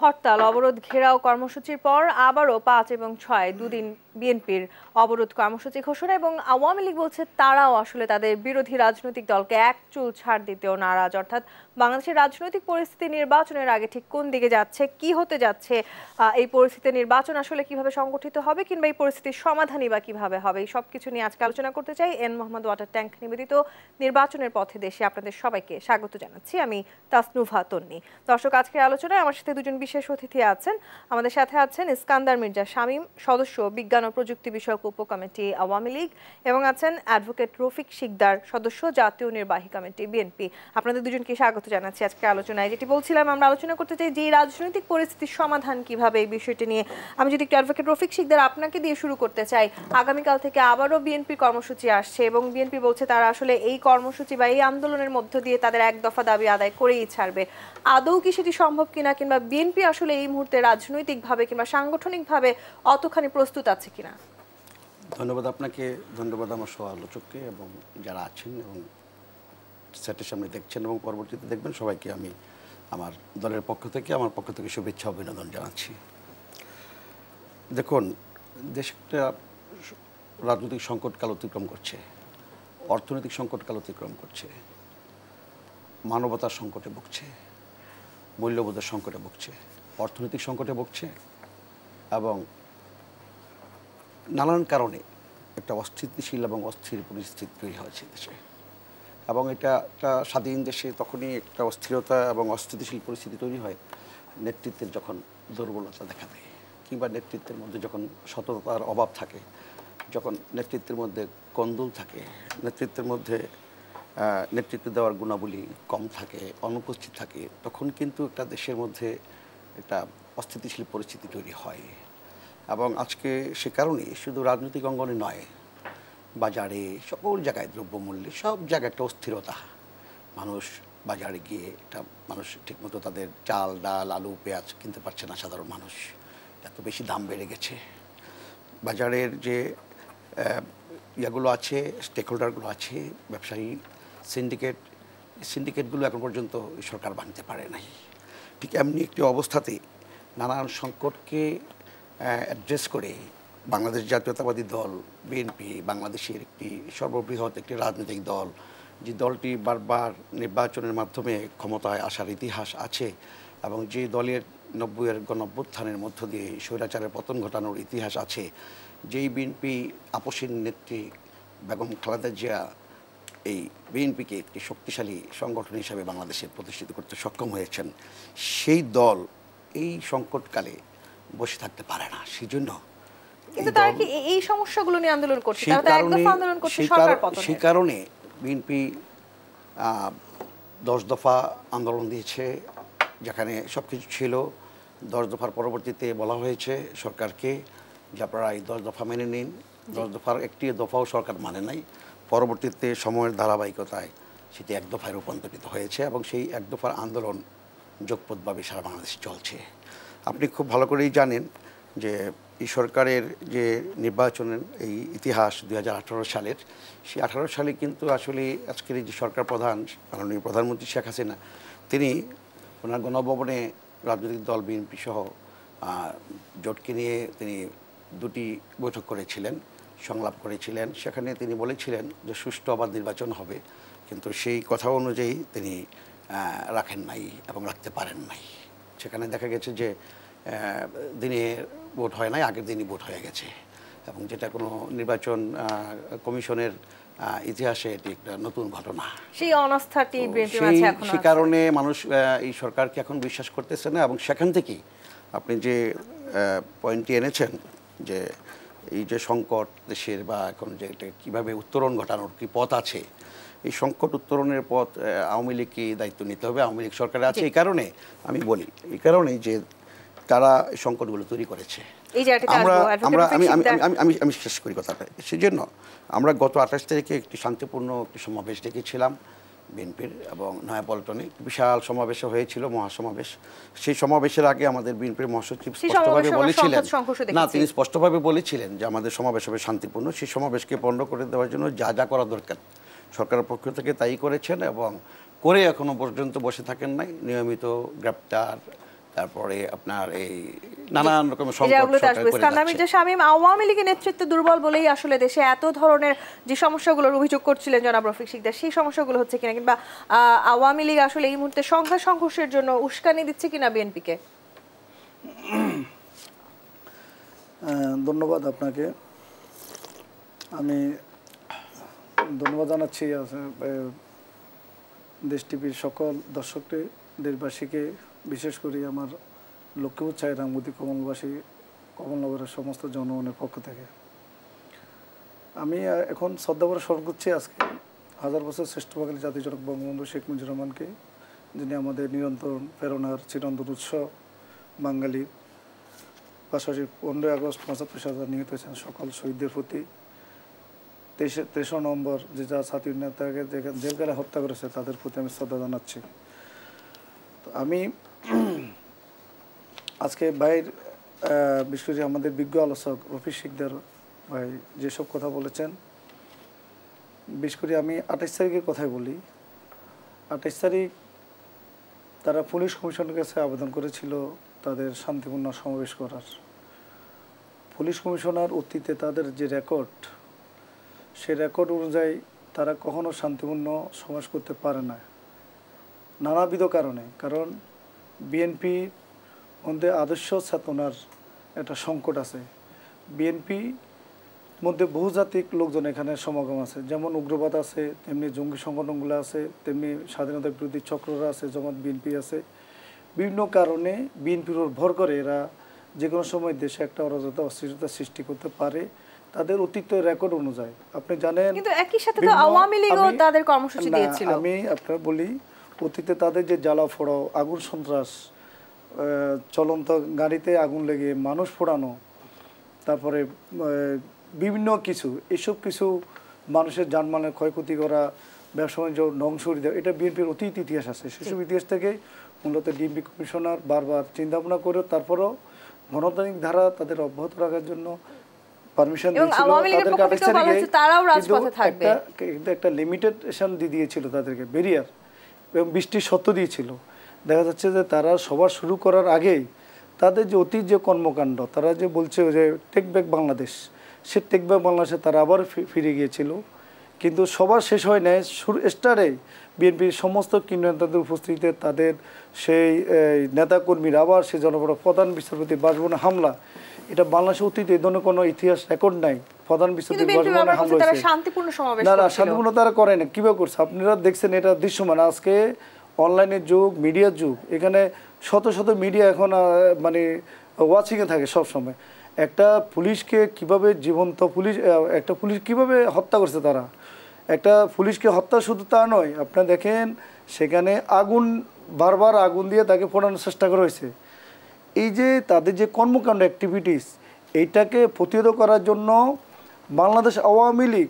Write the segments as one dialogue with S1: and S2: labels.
S1: হরতাল অবরোধ ঘেরাও কর্মসূচির পর আবারও পাঁচ এবং ছয় দুদিন বিএনপির অবরোধ কর্মসূচি ঘোষণা এবং আওয়ামী লীগ বলছে তারাও আসলে তাদের বিরোধী রাজনৈতিক দলকে এক চুল ছাড় দিতেও নারাজ অর্থাৎ বাংলাদেশের রাজনৈতিক পরিস্থিতি নির্বাচনের আগে ঠিক কোন দিকে যাচ্ছে কি হতে যাচ্ছে এই পরিস্থিতিতে নির্বাচন আসলে কিভাবে সংগঠিত হবে কিংবা এই পরিস্থিতির সমাধানই বা কিভাবে হবে এই সব কিছু নিয়ে আজকে আলোচনা করতে চাই এন মোহাম্মদ ওয়াটার ট্যাঙ্ক নিবেদিত নির্বাচনের পথে দেশে আপনাদের সবাইকে স্বাগত জানাচ্ছি আমি তাসনুভা তন্নি দর্শক আজকের আলোচনায় আমার সাথে দুজন বিশেষ অতিথি আছেন আমাদের সাথে আছেন ইস্কান্দার মির্জা শামীম সদস্য বিজ্ঞান প্রযুক্তি বিষয়ক উপকমিটি আওয়ামী লীগ এবং আছেন অ্যাডভোকেট রফিক শিকদার সদস্য জাতীয় নির্বাহী কমিটি বিএনপি আপনাদের দুজনকে স্বাগত জানাচ্ছি আজকে আলোচনায় যেটি বলছিলাম আমরা আলোচনা করতে চাই যে রাজনৈতিক পরিস্থিতির সমাধান কিভাবে এই বিষয়টি নিয়ে আমি যদি একটু অ্যাডভোকেট রফিক শিকদার আপনাকে দিয়ে শুরু করতে চাই আগামীকাল থেকে আবারও বিএনপি কর্মসূচি আসছে এবং বিএনপি বলছে তারা আসলে এই কর্মসূচি বা এই আন্দোলনের মধ্য দিয়ে তাদের এক দফা দাবি আদায় করেই ছাড়বে আদৌ কি সেটি সম্ভব কিনা কিংবা বিএনপি আসলে এই মুহূর্তে রাজনৈতিকভাবে কিংবা সাংগঠনিকভাবে অতখানি প্রস্তুত আছে কিনা
S2: ধন্যবাদ আপনাকে ধন্যবাদ আমার সহ আলোচককে এবং যারা আছেন এবং সেটের সামনে দেখছেন এবং পরবর্তীতে দেখবেন সবাইকে আমি আমার দলের পক্ষ থেকে আমার পক্ষ থেকে শুভেচ্ছা অভিনন্দন জানাচ্ছি দেখুন দেশ একটা রাজনৈতিক সংকটকাল অতিক্রম করছে অর্থনৈতিক সংকটকাল অতিক্রম করছে মানবতার সংকটে ভুগছে মূল্যবোধের সংকটে ভুগছে অর্থনৈতিক সংকটে ভুগছে এবং নানান কারণে একটা অস্থিতিশীল এবং অস্থির পরিস্থিতি তৈরি হয়েছে দেশে এবং এটা একটা স্বাধীন দেশে তখনই একটা অস্থিরতা এবং অস্থিতিশীল পরিস্থিতি তৈরি হয় নেতৃত্বের যখন দুর্বলতা দেখা দেয় কিংবা নেতৃত্বের মধ্যে যখন সততার অভাব থাকে যখন নেতৃত্বের মধ্যে কন্দুল থাকে নেতৃত্বের মধ্যে নেতৃত্ব দেওয়ার গুণাবলী কম থাকে অনুপস্থিত থাকে তখন কিন্তু একটা দেশের মধ্যে একটা অস্থিতিশীল পরিস্থিতি তৈরি হয় এবং আজকে সে কারণে শুধু রাজনৈতিক অঙ্গনে নয় বাজারে সকল জায়গায় দ্রব্যমূল্যে সব জায়গায় একটা অস্থিরতা মানুষ বাজারে গিয়ে একটা মানুষ ঠিকমতো তাদের চাল ডাল আলু পেঁয়াজ কিনতে পারছে না সাধারণ মানুষ এত বেশি দাম বেড়ে গেছে বাজারের যে ইয়াগুলো আছে স্টেক হোল্ডারগুলো আছে ব্যবসায়ী সিন্ডিকেট সিন্ডিকেটগুলো এখন পর্যন্ত সরকার ভাঙতে পারে নাই ঠিক এমনি একটি অবস্থাতে নানান সংকটকে অ্যাড্রেস করে বাংলাদেশ জাতীয়তাবাদী দল বিএনপি বাংলাদেশের একটি সর্ববৃহৎ একটি রাজনৈতিক দল যে দলটি বারবার নির্বাচনের মাধ্যমে ক্ষমতায় আসার ইতিহাস আছে এবং যে দলের নব্বইয়ের গণভ্যুত্থানের মধ্য দিয়ে স্বৈরাচারের পতন ঘটানোর ইতিহাস আছে যেই বিএনপি আপসীন নেত্রী বেগম খালেদা জিয়া এই বিএনপিকে একটি শক্তিশালী সংগঠন হিসাবে বাংলাদেশে প্রতিষ্ঠিত করতে সক্ষম হয়েছেন সেই দল এই সংকটকালে বসে থাকতে পারে না সেজন্য
S1: কিন্তু তারা কি এই সমস্যাগুলো নিয়ে আন্দোলন করছে তারা তো আন্দোলন করছে সরকার পতনের সেই
S2: কারণে বিএনপি দশ দফা আন্দোলন দিয়েছে যেখানে সব কিছু ছিল দশ দফার পরবর্তীতে বলা হয়েছে সরকারকে যে আপনারা এই দশ দফা মেনে নিন দশ দফার একটি দফাও সরকার মানে নাই পরবর্তীতে সময়ের ধারাবাহিকতায় সেটি এক দফায় রূপান্তরিত হয়েছে এবং সেই এক দফার আন্দোলন যোগপদভাবে সারা বাংলাদেশ চলছে আপনি খুব ভালো করেই জানেন যে এই সরকারের যে নির্বাচনের এই ইতিহাস দুই সালের সেই আঠারো সালে কিন্তু আসলে আজকের যে সরকার প্রধান মাননীয় প্রধানমন্ত্রী শেখ হাসিনা তিনি ওনার গণভবনে রাজনৈতিক দল বিএনপি সহ জোটকে নিয়ে তিনি দুটি বৈঠক করেছিলেন সংলাপ করেছিলেন সেখানে তিনি বলেছিলেন যে সুষ্ঠু আবার নির্বাচন হবে কিন্তু সেই কথা অনুযায়ী তিনি রাখেন নাই এবং রাখতে পারেন নাই সেখানে দেখা গেছে যে দিনে ভোট হয় নাই আগের দিনই ভোট হয়ে গেছে এবং যেটা কোনো নির্বাচন কমিশনের ইতিহাসে এটি একটা নতুন ঘটনা
S1: সেই অনাস্থাটি সে
S2: কারণে মানুষ এই সরকারকে এখন বিশ্বাস করতেছে না এবং সেখান থেকেই আপনি যে পয়েন্টটি এনেছেন যে এই যে সংকট দেশের বা এখন যে কীভাবে উত্তরণ ঘটানোর কি পথ আছে এই সংকট উত্তরণের পথ আওয়ামী লীগকে দায়িত্ব নিতে হবে আওয়ামী লীগ সরকারে আছে এই কারণে আমি বলি এই কারণে যে তারা সংকটগুলো তৈরি করেছে
S1: আমরা আমরা আমি আমি
S2: আমি শেষ করি কথাটা সেজন্য আমরা গত আঠাশ তারিখে একটি শান্তিপূর্ণ একটি সমাবেশ ডেকেছিলাম বিএনপির এবং নয়াপল্টনে বিশাল সমাবেশ হয়েছিল মহাসমাবেশ সেই সমাবেশের আগে আমাদের বিএনপির মহাসচিব স্পষ্টভাবে বলেছিলেন না তিনি স্পষ্টভাবে বলেছিলেন যে আমাদের সমাবেশ হবে শান্তিপূর্ণ সেই সমাবেশকে পণ্ড করে দেওয়ার জন্য যা যা করা দরকার সরকারের পক্ষ থেকে তাই করেছেন এবং করে এখনও পর্যন্ত বসে থাকেন নাই নিয়মিত গ্রেপ্তার তারপরে আপনার এই নানান রকমের
S1: আওয়ামী লীগের নেতৃত্ব দুর্বল বলেই আসলে দেশে এত ধরনের যে সমস্যাগুলোর অভিযোগ করছিলেন জনাব রফিক শিকদার সেই সমস্যাগুলো হচ্ছে কিনা কিংবা আওয়ামী লীগ আসলে এই মুহূর্তে সংখ্যা সংঘর্ষের জন্য উস্কানি দিচ্ছে কিনা বিএনপিকে
S3: ধন্যবাদ আপনাকে আমি ধন্যবাদ জানাচ্ছি দেশ টিভির সকল দর্শককে দেশবাসীকে বিশেষ করে আমার লক্ষ্মীপুর চাই রামগতি কমলবাসী কমলনগরের সমস্ত জনগণের পক্ষ থেকে আমি এখন শ্রদ্ধাভরে স্মরণ করছি আজকে হাজার বছর শ্রেষ্ঠ বাঙালি জাতি জনক বঙ্গবন্ধু শেখ মুজিবুর রহমানকে যিনি আমাদের নিরন্তর প্রেরণার চিরন্তন উৎস বাঙালি পাশাপাশি পনেরোই আগস্ট পঁচাত্তর সাজা নিহত হয়েছেন সকল শহীদদের প্রতি তেইশ নম্বর যে যা ছাত্রী নেতাকে জেলকারে হত্যা করেছে তাদের প্রতি আমি শ্রদ্ধা জানাচ্ছি তো আমি আজকে ভাইয়ের বিশেষ করে আমাদের বিজ্ঞ আলোচক রফি শিকদার ভাই যেসব কথা বলেছেন বিশেষ করে আমি আঠাশ তারিখের কথাই বলি আঠাশ তারিখ তারা পুলিশ কমিশনের কাছে আবেদন করেছিল তাদের শান্তিপূর্ণ সমাবেশ করার পুলিশ কমিশনার অতীতে তাদের যে রেকর্ড সে রেকর্ড অনুযায়ী তারা কখনো শান্তিপূর্ণ সমাজ করতে পারে না নানাবিধ কারণে কারণ বিএনপি মধ্যে আদর্শ চেতনার একটা সংকট আছে বিএনপি মধ্যে বহুজাতিক লোকজন এখানে সমাগম আছে যেমন উগ্রবাদ আছে তেমনি জঙ্গি সংগঠনগুলো আছে তেমনি স্বাধীনতা বিরোধী চক্ররা আছে যেমন বিএনপি আছে বিভিন্ন কারণে বিএনপির ভর করে এরা যে কোনো সময় দেশে একটা অরাজতা অস্থিরতা সৃষ্টি করতে পারে তাদের অতীতের রেকর্ড অনুযায়ী আপনি জানেন কিন্তু একই সাথে তো আওয়ামী লীগও তাদের
S1: কর্মসূচি দিয়েছিল
S3: আমি আপনার বলি অতীতে তাদের যে জ্বালা ফোড়াও আগুন সন্ত্রাস চলন্ত গাড়িতে আগুন লেগে মানুষ ফোড়ানো তারপরে বিভিন্ন কিছু এসব কিছু মানুষের যানমালের ক্ষয়ক্ষতি করা ব্যবসা বাণিজ্য ধ্বংসরি দেওয়া এটা বিএনপির অতীত ইতিহাস আছে সেসব ইতিহাস থেকে মূলত ডিএমপি কমিশনার বারবার চিন্তা ভাবনা করেও তারপরেও গণতান্ত্রিক ধারা তাদের অব্যাহত রাখার জন্য পারমিশন দিয়েছিল তারাও রাজপথে থাকবে কিন্তু একটা লিমিটেশন দিয়ে দিয়েছিল তাদেরকে ব্যারিয়ার এবং বৃষ্টির সত্য দিয়েছিল দেখা যাচ্ছে যে তারা সবার শুরু করার আগেই তাদের যে অতীত যে কর্মকাণ্ড তারা যে বলছে যে টেক ব্যাক বাংলাদেশ সে টেক ব্যাক বাংলাদেশে তারা আবার ফিরে গিয়েছিল কিন্তু সবার শেষ হয় নাই স্টারে বিএনপির সমস্ত কিংবদন্তের উপস্থিতিতে তাদের সেই নেতাকর্মীর আবার সে জনপ্রিয় প্রধান বিচারপতি বাসভবনে হামলা এটা বাংলাদেশ অতীতে এই ধরনের কোনো ইতিহাস রেকর্ড নাই প্রধান বিচারপতি
S1: শান্তিপূর্ণ শান্তিপূর্ণ
S3: তারা করে না কিভাবে করছে আপনারা দেখছেন এটা দৃশ্যমান আজকে অনলাইনের যুগ মিডিয়ার যুগ এখানে শত শত মিডিয়া এখন মানে ওয়াচিংয়ে থাকে সব সময় একটা পুলিশকে কিভাবে জীবন্ত পুলিশ একটা পুলিশ কিভাবে হত্যা করছে তারা একটা পুলিশকে হত্যা শুধু তা নয় আপনারা দেখেন সেখানে আগুন বারবার আগুন দিয়ে তাকে পড়ানোর চেষ্টা করা হয়েছে এই যে তাদের যে কর্মকাণ্ড অ্যাক্টিভিটিস এইটাকে প্রতিরোধ করার জন্য বাংলাদেশ আওয়ামী লীগ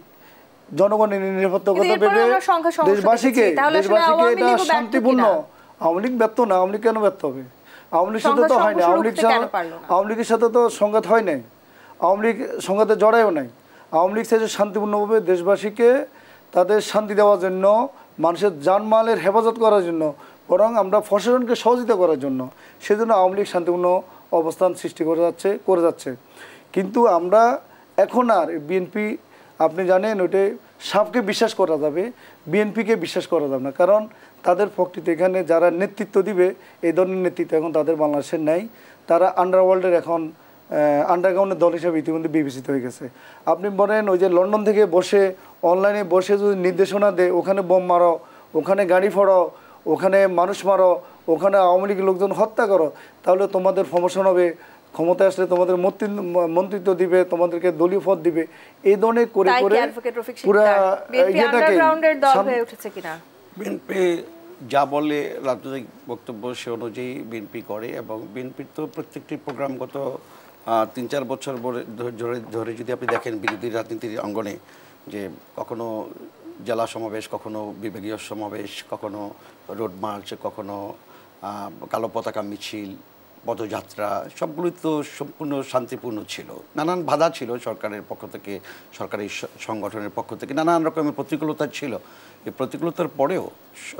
S3: জনগণের নিরাপত্তা ভেবে দেশবাসীকে দেশবাসীকে এটা শান্তিপূর্ণ আওয়ামী লীগ ব্যর্থ না আওয়ামী লীগ কেন ব্যর্থ হবে আওয়ামী লীগের সাথে তো হয় না আওয়ামী লীগ আওয়ামী লীগের সাথে তো সংঘাত হয় নাই আওয়ামী লীগ সংঘাতে জড়ায়ও নাই আওয়ামী লীগ চাইছে শান্তিপূর্ণভাবে দেশবাসীকে তাদের শান্তি দেওয়ার জন্য মানুষের জানমালের হেফাজত করার জন্য বরং আমরা প্রশাসনকে সহযোগিতা করার জন্য সেজন্য আওয়ামী লীগ শান্তিপূর্ণ অবস্থান সৃষ্টি করে যাচ্ছে করে যাচ্ছে কিন্তু আমরা এখন আর বিএনপি আপনি জানেন ওইটাই সাপকে বিশ্বাস করা যাবে বিএনপিকে বিশ্বাস করা যাবে না কারণ তাদের প্রকৃতি এখানে যারা নেতৃত্ব দিবে এই ধরনের নেতৃত্ব এখন তাদের বাংলাদেশের নাই তারা আন্ডারওয়ার্ল্ডের এখন আন্ডারগ্রাউন্ডের দল হিসাবে ইতিমধ্যে বিবেচিত হয়ে গেছে আপনি বলেন ওই যে লন্ডন থেকে বসে অনলাইনে বসে যদি নির্দেশনা দেয় ওখানে বোম মারো ওখানে গাড়ি ফড়াও ওখানে মানুষ মারো ওখানে আওয়ামী লীগের লোকজন হত্যা করো তাহলে তোমাদের প্রমোশন হবে ক্ষমতায় আসলে তোমাদের মন্ত্রিত্ব দিবে তোমাদেরকে দলীয় পদ দিবে এই ধরনের করে করে পুরো ইয়েটাকে
S2: যা বলে রাজনৈতিক বক্তব্য সে অনুযায়ী বিএনপি করে এবং বিএনপির তো প্রত্যেকটি প্রোগ্রাম গত তিন চার বছর ধরে ধরে যদি আপনি দেখেন বিরোধী রাজনীতির অঙ্গনে যে কখনো জেলা সমাবেশ কখনো বিভাগীয় সমাবেশ কখনো রোড মার্চ কখনো কালো পতাকা মিছিল পদযাত্রা সবগুলি তো সম্পূর্ণ শান্তিপূর্ণ ছিল নানান বাধা ছিল সরকারের পক্ষ থেকে সরকারি সংগঠনের পক্ষ থেকে নানান রকমের প্রতিকূলতা ছিল এই প্রতিকূলতার পরেও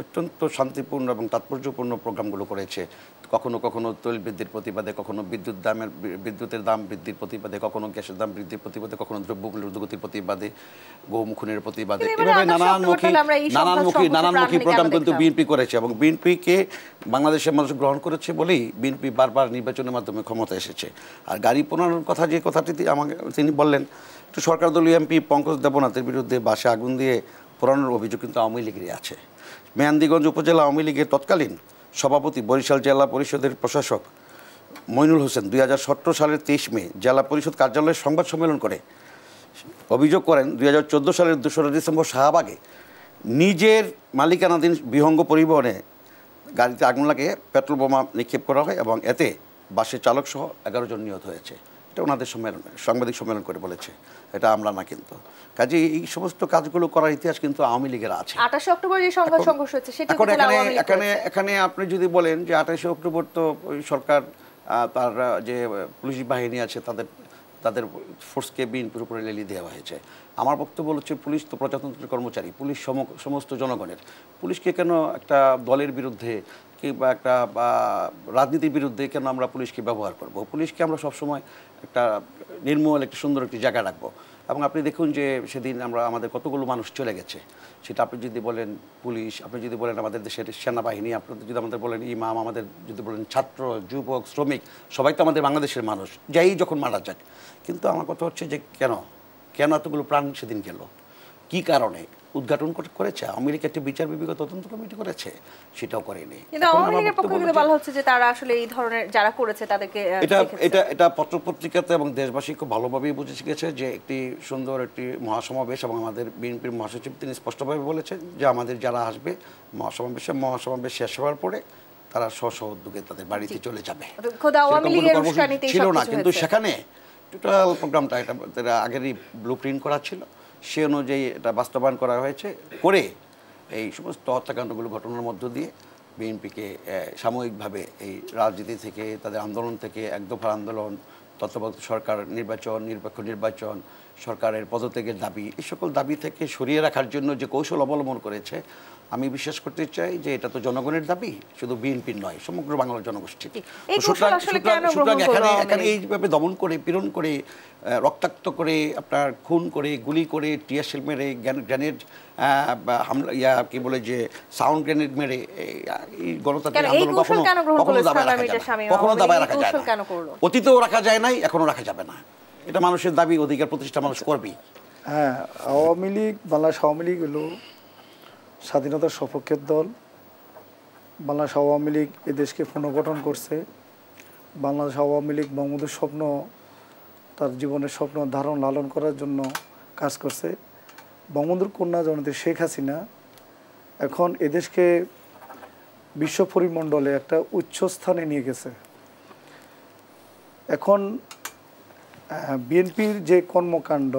S2: অত্যন্ত শান্তিপূর্ণ এবং তাৎপর্যপূর্ণ প্রোগ্রামগুলো করেছে কখনো কখনো তৈল বৃদ্ধির প্রতিবাদে কখনো বিদ্যুৎ দামের বিদ্যুতের দাম বৃদ্ধির প্রতিবাদে কখনো গ্যাসের দাম বৃদ্ধির প্রতিবাদে কখনো দ্রব্যগুলির দুর্গতির প্রতিবাদে গৌমুখনের প্রতিবাদে এভাবে নানানমুখী নানানমুখী নানানমুখী প্রোগ্রাম কিন্তু বিএনপি করেছে এবং বিএনপিকে বাংলাদেশের মানুষ গ্রহণ করেছে বলেই বিএনপি বারবার নির্বাচনের মাধ্যমে ক্ষমতা এসেছে আর গাড়ি পুনরানোর কথা যে কথাটি আমাকে তিনি বললেন তো সরকার দলীয় এমপি পঙ্কজ দেবনাথের বিরুদ্ধে বাসে আগুন দিয়ে পুরানোর অভিযোগ কিন্তু আওয়ামী লীগেরই আছে মেহান্দিগঞ্জ উপজেলা আওয়ামী লীগের তৎকালীন সভাপতি বরিশাল জেলা পরিষদের প্রশাসক মইনুল হোসেন দুই সালের তেইশ মে জেলা পরিষদ কার্যালয়ে সংবাদ সম্মেলন করে অভিযোগ করেন দুই সালের দুশো ডিসেম্বর শাহবাগে নিজের মালিকানাধীন বিহঙ্গ পরিবহনে গাড়িতে আগুন লাগে পেট্রোল বোমা নিক্ষেপ করা হয় এবং এতে বাসের চালকসহ এগারো জন নিহত হয়েছে এটা ওনাদের সম্মেলন সাংবাদিক সম্মেলন করে বলেছে এটা আমরা না কিন্তু কাজে এই সমস্ত কাজগুলো করার ইতিহাস কিন্তু আওয়ামী লীগের আছে
S1: আঠাশে অক্টোবর যে সংবাদ সংঘর্ষ হচ্ছে সেটা এখানে
S2: এখানে এখানে আপনি যদি বলেন যে আঠাশে অক্টোবর তো সরকার তার যে পুলিশ বাহিনী আছে তাদের তাদের ফোর্সকে বিএনপির উপরে লেলি দেওয়া হয়েছে আমার বক্তব্য হচ্ছে পুলিশ তো প্রজাতন্ত্রের কর্মচারী পুলিশ সমস্ত জনগণের পুলিশকে কেন একটা দলের বিরুদ্ধে কিংবা একটা রাজনীতির বিরুদ্ধে কেন আমরা পুলিশকে ব্যবহার করব পুলিশকে আমরা সবসময় একটা নির্মল একটা সুন্দর একটি জায়গা রাখবো এবং আপনি দেখুন যে সেদিন আমরা আমাদের কতগুলো মানুষ চলে গেছে সেটা আপনি যদি বলেন পুলিশ আপনি যদি বলেন আমাদের দেশের সেনাবাহিনী আপনি যদি আমাদের বলেন ইমাম আমাদের যদি বলেন ছাত্র যুবক শ্রমিক সবাই তো আমাদের বাংলাদেশের মানুষ যাই যখন মারা যাক কিন্তু আমার কথা হচ্ছে যে কেন কেন এতগুলো প্রাণ সেদিন গেল কি কারণে উদ্ঘাটন করেছে আমেরিকা একটি বিচার বিভাগ তদন্ত কমিটি করেছে সেটাও করেনি
S1: হচ্ছে যে তারা আসলে এই ধরনের যারা করেছে এটা
S2: এটা এটা পত্রপত্রিকাতে এবং দেশবাসী খুব ভালোভাবেই বুঝে শিখেছে যে একটি সুন্দর একটি মহাসমাবেশ এবং আমাদের বিএনপির মহাসচিব তিনি স্পষ্টভাবে বলেছেন যে আমাদের যারা আসবে মহাসমাবেশে মহাসমাবেশ শেষ হওয়ার পরে তারা স্ব স্ব উদ্যোগে তাদের বাড়িতে চলে যাবে
S1: ছিল না কিন্তু সেখানে
S2: টোটাল প্রোগ্রামটা এটা আগেরই ব্লু প্রিন্ট করা ছিল সে অনুযায়ী এটা বাস্তবায়ন করা হয়েছে করে এই সমস্ত হত্যাকাণ্ডগুলো ঘটনার মধ্য দিয়ে বিএনপিকে সাময়িকভাবে এই রাজনীতি থেকে তাদের আন্দোলন থেকে একদফা আন্দোলন তত্ত্বাবধায়ক সরকার নির্বাচন নিরপেক্ষ নির্বাচন সরকারের পদত্যাগের দাবি এই সকল দাবি থেকে সরিয়ে রাখার জন্য যে কৌশল অবলম্বন করেছে আমি বিশ্বাস করতে চাই যে এটা তো জনগণের দাবি শুধু বিএনপি নয় সমগ্র বাংলার জনগোষ্ঠী এখানে এইভাবে দমন করে পীড়ন করে রক্তাক্ত করে আপনার খুন করে গুলি করে টিয়ারশেল মেরে গ্রেনেড হামলা ইয়া কি বলে যে সাউন্ড গ্রেনেড মেরে এই গণতান্ত্রিক আন্দোলন কখনো কখনো দাবায় রাখা যায় না কখনো দাবায় রাখা যায় না অতীতেও রাখা যায় নাই এখনো রাখা যাবে না এটা মানুষের দাবি অধিকার প্রতিষ্ঠা মানুষ আচ্ছা। করবে
S3: হ্যাঁ আওয়ামী লীগ বাংলাদেশ আওয়ামী লীগ হলো স্বাধীনতার সপক্ষের দল বাংলাদেশ আওয়ামী লীগ এদেশকে পুনর্গঠন করছে বাংলাদেশ আওয়ামী লীগ বঙ্গবন্ধুর স্বপ্ন তার জীবনের স্বপ্ন ধারণ লালন করার জন্য কাজ করছে বঙ্গবন্ধুর কন্যা জনতি শেখ হাসিনা এখন এদেশকে বিশ্ব পরিমণ্ডলে একটা উচ্চ স্থানে নিয়ে গেছে এখন বিএনপির যে কর্মকাণ্ড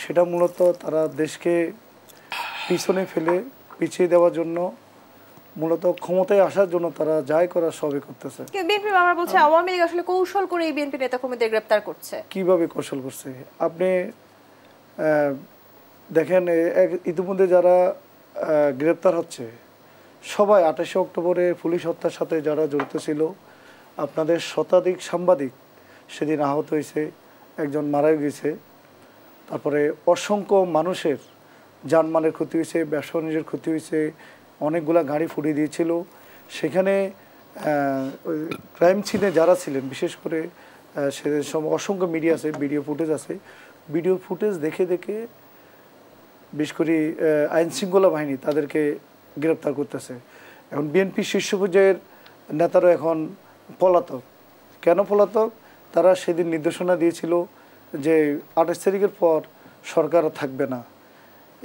S3: সেটা মূলত তারা দেশকে পিছনে ফেলে পিছিয়ে দেওয়ার জন্য মূলত ক্ষমতায় আসার জন্য তারা যাই করার সবই করতেছে
S1: বিএনপি আমরা বলছে আওয়ামী লীগ আসলে কৌশল করে এই বিএনপি নেতা কর্মীদের গ্রেপ্তার করছে
S3: কিভাবে কৌশল করছে আপনি দেখেন ইতিমধ্যে যারা গ্রেপ্তার হচ্ছে সবাই আঠাশে অক্টোবরে পুলিশ হত্যার সাথে যারা জড়িত ছিল আপনাদের শতাধিক সাংবাদিক সেদিন আহত হয়েছে একজন মারাও গেছে তারপরে অসংখ্য মানুষের যানমালের ক্ষতি হয়েছে ব্যবসা বাণিজ্যের ক্ষতি হয়েছে অনেকগুলো গাড়ি ফুটিয়ে দিয়েছিল সেখানে ক্রাইম সিনে যারা ছিলেন বিশেষ করে সে অসংখ্য মিডিয়া আছে ভিডিও ফুটেজ আছে ভিডিও ফুটেজ দেখে দেখে বিশেষ করে আইনশৃঙ্খলা বাহিনী তাদেরকে গ্রেপ্তার করতেছে এখন বিএনপি শীর্ষ পর্যায়ের নেতারা এখন পলাতক কেন পলাতক তারা সেদিন নির্দেশনা দিয়েছিল যে আঠাশ তারিখের পর সরকার থাকবে না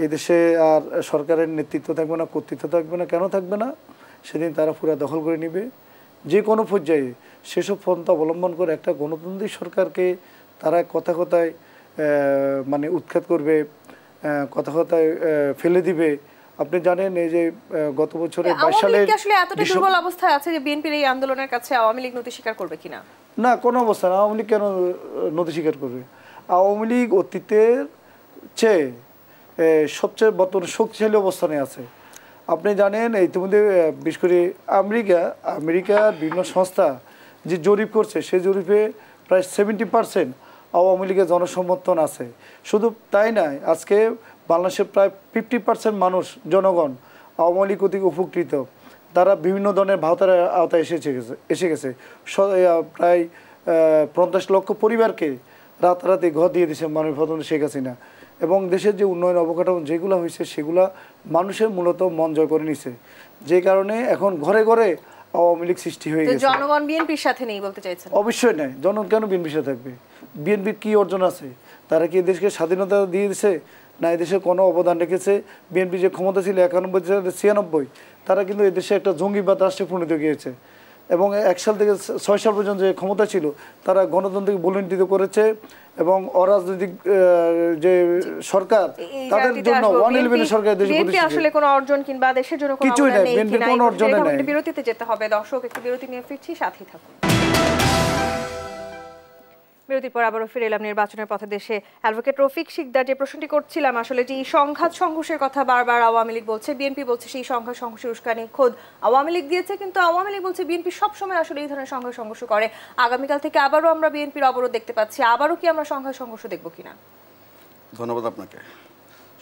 S3: এদেশে আর সরকারের নেতৃত্ব থাকবে না কর্তৃত্ব থাকবে না কেন থাকবে না সেদিন তারা পুরা দখল করে নিবে যে কোনো পর্যায়ে সেসব পন্থা অবলম্বন করে একটা গণতান্ত্রিক সরকারকে তারা কথা কথায় মানে উৎখাত করবে কথা কথায় ফেলে দিবে আপনি জানেন এই যে গত বছরে বাইশ সালে আসলে এতটা দুর্বল
S1: অবস্থায় আছে যে বিএনপির এই আন্দোলনের কাছে আওয়ামী লীগ নথি স্বীকার করবে কিনা
S3: না কোনো অবস্থা না আওয়ামী লীগ কেন নথি স্বীকার করবে আওয়ামী লীগ অতীতের চেয়ে সবচেয়ে বর্তমানে শক্তিশালী অবস্থানে আছে আপনি জানেন ইতিমধ্যে বিশেষ করে আমেরিকা আমেরিকার বিভিন্ন সংস্থা যে জরিপ করছে সেই জরিপে প্রায় সেভেন্টি পারসেন্ট আওয়ামী লীগের জনসমর্থন আছে শুধু তাই নয় আজকে বাংলাদেশের প্রায় ফিফটি পার্সেন্ট মানুষ জনগণ আওয়ামী লীগ অধিক উপকৃত তারা বিভিন্ন ধরনের ভাতার আওতায় এসেছে গেছে এসে গেছে প্রায় পঞ্চাশ লক্ষ পরিবারকে রাতারাতি ঘর দিয়ে দিয়েছে মানুষ প্রধানমন্ত্রী শেখ হাসিনা এবং দেশের যে উন্নয়ন অবকাঠামো যেগুলো হয়েছে সেগুলা মানুষের মূলত মন জয় করে নিছে যে কারণে এখন ঘরে ঘরে আওয়ামী লীগ সৃষ্টি হয়ে গেছে
S1: জনগণ বিএনপির সাথে নেই বলতে চাইছেন
S3: অবশ্যই নয় জনগণ কেন বিএনপির সাথে থাকবে বিএনপির কি অর্জন আছে তারা কি দেশকে স্বাধীনতা দিয়ে দিয়েছে না এদেশে কোনো অবদান রেখেছে বিএনপি যে ক্ষমতা ছিল একানব্বই ছিয়ানব্বই তারা কিন্তু এদেশে একটা জঙ্গিবাদ রাষ্ট্রে পরিণত গিয়েছে এবং এক সাল থেকে ছয় সাল পর্যন্ত যে ক্ষমতা ছিল তারা গণতন্ত্রকে বলুণ্ঠিত করেছে এবং অরাজনৈতিক যে সরকার তাদের জন্য সরকার আসলে
S1: কোনো অর্জন কিংবা দেশের জন্য কোনো অর্জন বিরতিতে যেতে হবে দর্শক একটু বিরতি নিয়ে ফিরছি সাথে থাকুন বিরতির পর আবারও ফিরে এলাম নির্বাচনের পথে দেশে অ্যাডভোকেট রফিক শিকদার যে প্রশ্নটি করছিলাম আসলে যে এই সংঘাত সংঘর্ষের কথা বারবার আওয়ামী লীগ বলছে বিএনপি বলছে সেই সংঘাত সংঘর্ষের উস্কানি খোদ আওয়ামী লীগ দিয়েছে কিন্তু আওয়ামী লীগ বলছে বিএনপি সবসময় আসলে এই ধরনের সংঘাত সংঘর্ষ করে আগামীকাল থেকে আবারও আমরা বিএনপির অবরোধ দেখতে পাচ্ছি আবারও কি আমরা সংঘাত সংঘর্ষ দেখব কিনা
S2: ধন্যবাদ আপনাকে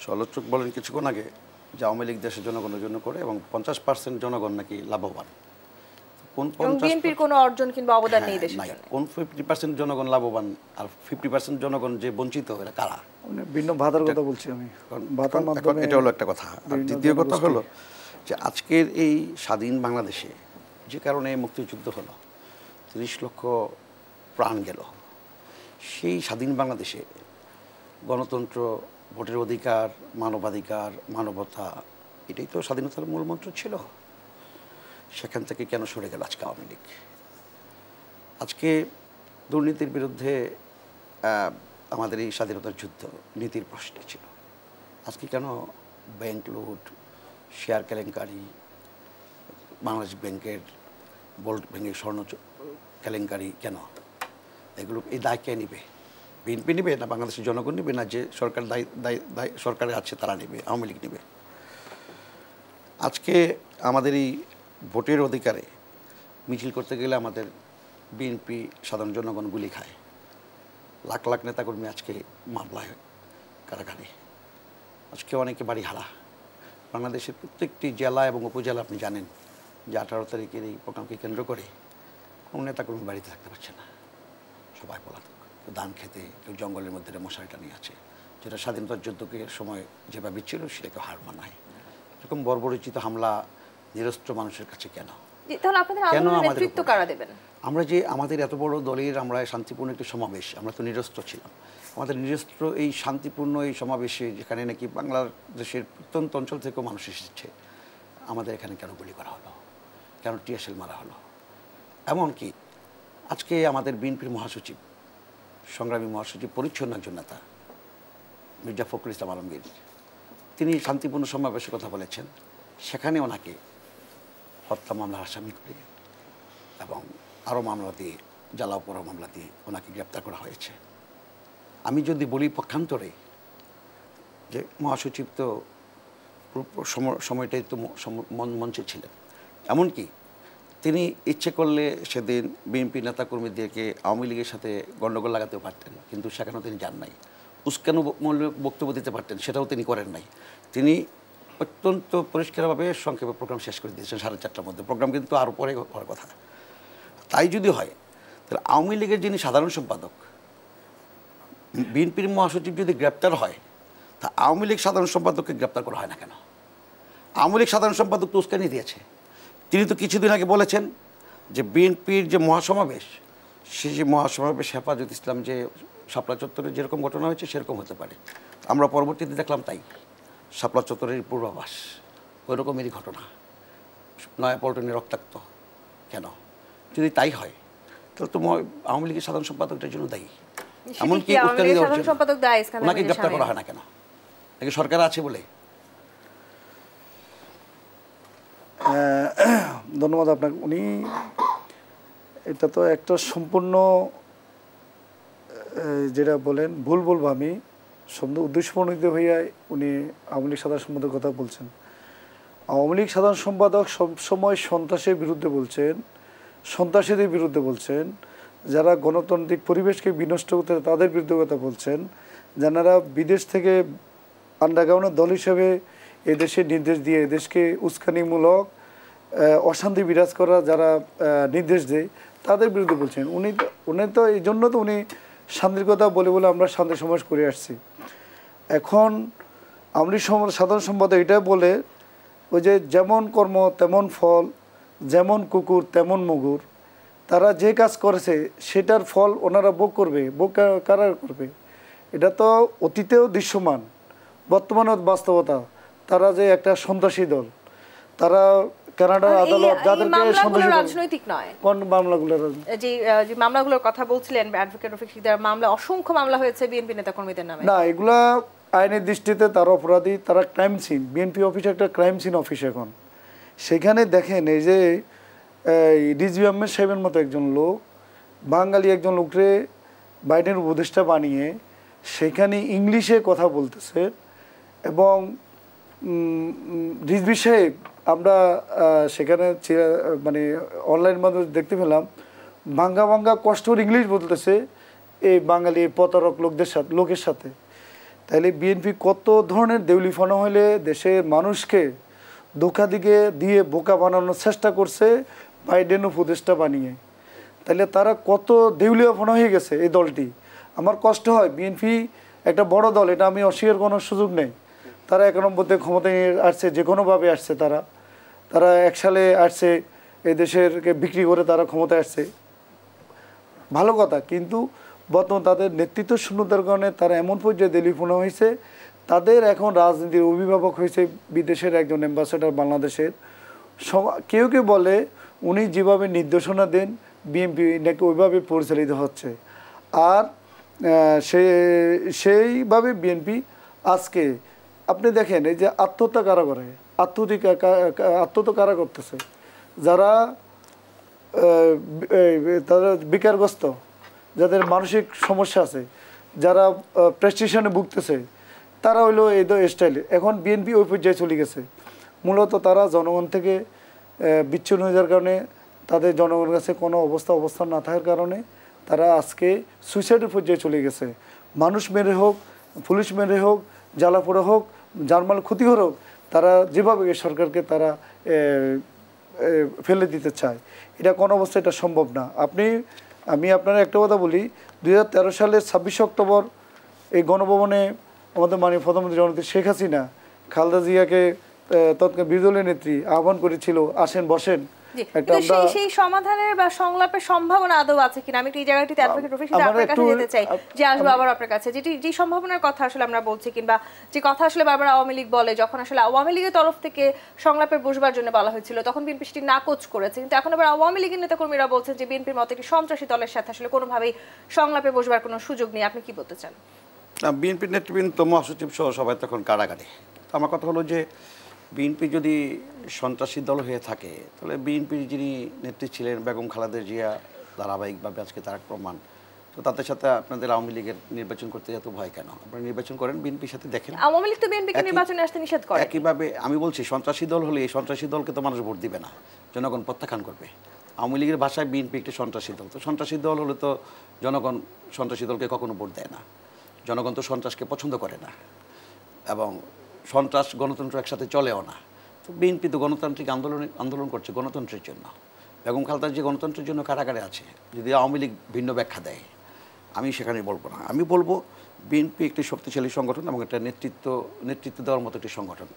S2: সলোচক বলেন কিছুক্ষণ আগে যে আওয়ামী লীগ দেশের জনগণের জন্য করে এবং পঞ্চাশ পার্সেন্ট জনগণ নাকি লাভবান অর্জন হ্যাঁ, জনগণ লাভবান আর জনগণ যে বঞ্চিত
S3: মানে ভিন্ন ভাতার কথা বলছি আমি মাধ্যমে এটা হলো একটা কথা আর কথা হলো
S2: যে আজকের এই স্বাধীন বাংলাদেশে যে কারণে মুক্তিযুদ্ধ হলো তিরিশ লক্ষ প্রাণ গেল সেই স্বাধীন বাংলাদেশে গণতন্ত্র ভোটের অধিকার মানবাধিকার মানবতা এটাই তো স্বাধীনতার মূল মন্ত্র ছিল সেখান থেকে কেন সরে গেল আজকে আওয়ামী লীগ আজকে দুর্নীতির বিরুদ্ধে আমাদের এই স্বাধীনতার যুদ্ধ নীতির প্রশ্নে ছিল আজকে কেন ব্যাংক লুট শেয়ার কেলেঙ্কারি বাংলাদেশ ব্যাংকের বোল্ড ব্যাংকের স্বর্ণ কেলেঙ্কারি কেন এগুলো এই দায় কে নিবে বিএনপি নিবে না বাংলাদেশের জনগণ নিবে না যে সরকার দায় সরকারে আছে তারা নেবে আওয়ামী লীগ নেবে আজকে আমাদের এই ভোটের অধিকারে মিছিল করতে গেলে আমাদের বিএনপি সাধারণ জনগণ গুলি খায় লাখ লাখ নেতাকর্মী আজকে মামলায় কারাগারে আজকে অনেকে বাড়ি হারা বাংলাদেশের প্রত্যেকটি জেলা এবং উপজেলা আপনি জানেন যে আঠারো তারিখের এই প্রোগ্রামকে কেন্দ্র করে কোনো নেতাকর্মী বাড়িতে থাকতে পারছে না সবাই পলাতক কেউ ধান খেতে কেউ জঙ্গলের মধ্যে মশারিটা নিয়ে আছে যেটা স্বাধীনতার যুদ্ধকে সময় যেভাবে ছিল সেটাকে হার মানায় এরকম বর্বরচিত হামলা নিরস্ত্র মানুষের কাছে কেন
S1: কেন আমাদের
S2: আমরা যে আমাদের এত বড় দলের আমরা শান্তিপূর্ণ একটি সমাবেশ আমরা তো নিরস্ত্র ছিলাম আমাদের নিরস্ত্র এই শান্তিপূর্ণ এই সমাবেশে যেখানে নাকি বাংলাদেশের প্রত্যন্ত অঞ্চল থেকেও মানুষ এসেছে আমাদের এখানে কেন গুলি করা হলো কেন টিয়াশেল মারা হলো এমনকি আজকে আমাদের বিএনপির মহাসচিব সংগ্রামী মহাসচিব পরিচ্ছন্ন একজন নেতা মির্জা ফখরুল ইসলাম আলমগীর তিনি শান্তিপূর্ণ সমাবেশের কথা বলেছেন সেখানে ওনাকে হত্যা মামলার আসামি করে এবং আরও মামলা দিয়ে জ্বালাপোড়া মামলা দিয়ে ওনাকে গ্রেপ্তার করা হয়েছে আমি যদি বলি পক্ষান্তরে যে মহাসচিব তো সময়টাই তো মঞ্চে ছিলেন এমনকি তিনি ইচ্ছে করলে সেদিন বিএনপি নেতাকর্মীদেরকে আওয়ামী লীগের সাথে গণ্ডগোল লাগাতেও পারতেন কিন্তু সেখানেও তিনি যান নাই উস্কানো বক্তব্য দিতে পারতেন সেটাও তিনি করেন নাই তিনি অত্যন্ত পরিষ্কারভাবে সংক্ষেপে প্রোগ্রাম শেষ করে দিয়েছেন সাড়ে চারটার মধ্যে প্রোগ্রাম কিন্তু আরও পরে হওয়ার কথা তাই যদি হয় তাহলে আওয়ামী লীগের যিনি সাধারণ সম্পাদক বিএনপির মহাসচিব যদি গ্রেপ্তার হয় তা আওয়ামী লীগ সাধারণ সম্পাদককে গ্রেপ্তার করা হয় না কেন আওয়ামী লীগ সাধারণ সম্পাদক তো উস্কানি দিয়েছে তিনি তো কিছুদিন আগে বলেছেন যে বিএনপির যে মহাসমাবেশ সে যে মহাসমাবেশ হেফাজত ইসলাম যে শাপলা চত্বরে যেরকম ঘটনা হয়েছে সেরকম হতে পারে আমরা পরবর্তীতে দেখলাম তাই শাপলা চত্বরের পূর্বাভাস ওই রকমেরই ঘটনা নয়াপল্টনে রক্তাক্ত কেন যদি তাই হয় তাহলে তো আওয়ামী লীগের সাধারণ সম্পাদকটার জন্য দায়ী এমনকি ওনাকে
S1: মানে গ্রেপ্তার করা হয় না
S2: কেন নাকি সরকার আছে বলে
S3: ধন্যবাদ আপনাকে উনি এটা তো একটা সম্পূর্ণ যেটা বলেন ভুল বলবো আমি উদ্দেশ্যপ্রণীত হইয়া উনি আওয়ামী লীগ সাধারণ সম্পাদক কথা বলছেন আওয়ামী লীগ সাধারণ সম্পাদক সবসময় সন্ত্রাসের বিরুদ্ধে বলছেন সন্ত্রাসীদের বিরুদ্ধে বলছেন যারা গণতান্ত্রিক পরিবেশকে বিনষ্ট করতে তাদের বিরুদ্ধে কথা বলছেন যারা বিদেশ থেকে আন্ডারগ্রাউন্ডের দল হিসেবে এদেশে নির্দেশ দিয়ে এদেশকে উস্কানিমূলক অশান্তি বিরাজ করা যারা নির্দেশ দেয় তাদের বিরুদ্ধে বলছেন উনি উনি তো এই জন্য তো উনি শান্তির কথা বলে বলে আমরা শান্তি সমাজ করে আসছি এখন আমলি সাধারণ সম্পাদক এটা বলে ওই যে যেমন কর্ম তেমন ফল যেমন কুকুর তেমন মুগুর তারা যে কাজ করেছে সেটার ফল ওনারা বোক করবে বোক কারা করবে এটা তো অতীতেও দৃশ্যমান বর্তমানে বাস্তবতা তারা যে একটা সন্ত্রাসী দল তারা কানাডার মানে আদালত যাদেরকে
S1: রাজনৈতিক নয়
S3: কোন মামলাগুলো
S1: যে যে মামলাগুলোর কথা বলছিলেন অ্যাডভোকেট রফিক মামলা অসংখ্য মামলা হয়েছে বিএনপি কর্মীদের নামে না
S3: এগুলা আইনের দৃষ্টিতে তার অপরাধী তারা ক্রাইম সিন বিএনপি অফিস একটা ক্রাইম সিন অফিস এখন সেখানে দেখেন এই যে ডিজিবি আহমেদ সাহেবের মতো একজন লোক বাঙালি একজন লোকরে বাইডেন উপদেষ্টা বানিয়ে সেখানে ইংলিশে কথা বলতেছে এবং রিজবি সাহেব আমরা সেখানে মানে অনলাইন মাধ্যমে দেখতে পেলাম ভাঙ্গা ভাঙ্গা কষ্টর ইংলিশ বলতেছে এই বাঙালি প্রতারক লোকদের সাথে লোকের সাথে তাহলে বিএনপি কত ধরনের ফানো হলে দেশের মানুষকে ধোকা দিকে দিয়ে বোকা বানানোর চেষ্টা করছে বাইডেন উপদেষ্টা বানিয়ে তাহলে তারা কত দেউলিয়াফানো হয়ে গেছে এই দলটি আমার কষ্ট হয় বিএনপি একটা বড় দল এটা আমি অস্বীকার করার সুযোগ নেই তারা এক ক্ষমতা ক্ষমতায় আসছে যে কোনোভাবে আসছে তারা তারা এক সালে আসছে এদেশেরকে বিক্রি করে তারা ক্ষমতায় আসছে ভালো কথা কিন্তু বর্তমান তাদের নেতৃত্ব শূন্যতার কারণে তারা এমন পর্যায়ে দেলিপূর্ণ হয়েছে তাদের এখন রাজনীতির অভিভাবক হয়েছে বিদেশের একজন অ্যাম্বাসেডার বাংলাদেশের কেউ কেউ বলে উনি যেভাবে নির্দেশনা দেন বিএনপি নাকি ওইভাবে পরিচালিত হচ্ছে আর সে সেইভাবে বিএনপি আজকে আপনি দেখেন এই যে আত্মহত্যা কারা করে আত্মহত্যা আত্মহত্যা কারা করতেছে যারা তারা বিকারগ্রস্ত যাদের মানসিক সমস্যা আছে যারা প্রেস্টিশনে ভুগতেছে তারা হইলো এই স্টাইলে এখন বিএনপি ওই পর্যায়ে চলে গেছে মূলত তারা জনগণ থেকে বিচ্ছিন্ন হয়ে যাওয়ার কারণে তাদের জনগণের কাছে কোনো অবস্থা অবস্থান না থাকার কারণে তারা আজকে সুইসাইডের পর্যায়ে চলে গেছে মানুষ মেরে হোক পুলিশ মেরে হোক পোড়া হোক জানমাল ক্ষতি হোক তারা যেভাবে সরকারকে তারা ফেলে দিতে চায় এটা কোনো অবস্থায় এটা সম্ভব না আপনি আমি আপনারা একটা কথা বলি দুই সালের ছাব্বিশে অক্টোবর এই গণভবনে আমাদের মাননীয় প্রধানমন্ত্রী জননেত্রী শেখ হাসিনা খালদা জিয়াকে তৎকালীন বিরোধী নেত্রী আহ্বান করেছিল আসেন বসেন সংলাপের
S1: বসবার জন্য বলা হয়েছিল তখন বিএনপি নাকচ করেছে কিন্তু এখন আবার আওয়ামী লীগের নেতাকর্মীরা বলছেন যে বিএনপির মতো একটি সন্ত্রাসী দলের সাথে আসলে কোনোভাবেই সংলাপে বসবার কোনো সুযোগ নেই আপনি কি বলতে চান
S2: বিএনপির নেতৃবৃন্দ মহাসচিব সহ সবাই তখন কারাগারে আমার কথা হলো যে বিএনপি যদি সন্ত্রাসী দল হয়ে থাকে তাহলে বিএনপির যিনি নেত্রী ছিলেন বেগম খালাদের জিয়া ধারাবাহিকভাবে আজকে তার প্রমাণ তো তাদের সাথে আপনাদের আওয়ামী লীগের নির্বাচন করতে যেত ভয় কেন আপনারা নির্বাচন করেন বিএনপির সাথে দেখেন
S1: আওয়ামী লীগ তো বিএনপিকে নির্বাচনে আসতে নিষেধ
S2: করে একইভাবে আমি বলছি সন্ত্রাসী দল হলে এই সন্ত্রাসী দলকে তো মানুষ ভোট দিবে না জনগণ প্রত্যাখ্যান করবে আওয়ামী লীগের ভাষায় বিএনপি একটি সন্ত্রাসী দল তো সন্ত্রাসী দল হলে তো জনগণ সন্ত্রাসী দলকে কখনো ভোট দেয় না জনগণ তো সন্ত্রাসকে পছন্দ করে না এবং সন্ত্রাস গণতন্ত্র একসাথে চলেও না তো বিএনপি তো গণতান্ত্রিক আন্দোলন আন্দোলন করছে গণতন্ত্রের জন্য বেগম খালদা যে গণতন্ত্রের জন্য কারাগারে আছে যদি আওয়ামী লীগ ভিন্ন ব্যাখ্যা দেয় আমি সেখানে বলবো না আমি বলবো বিএনপি একটি শক্তিশালী সংগঠন এবং একটা নেতৃত্ব নেতৃত্ব দেওয়ার মতো একটি সংগঠন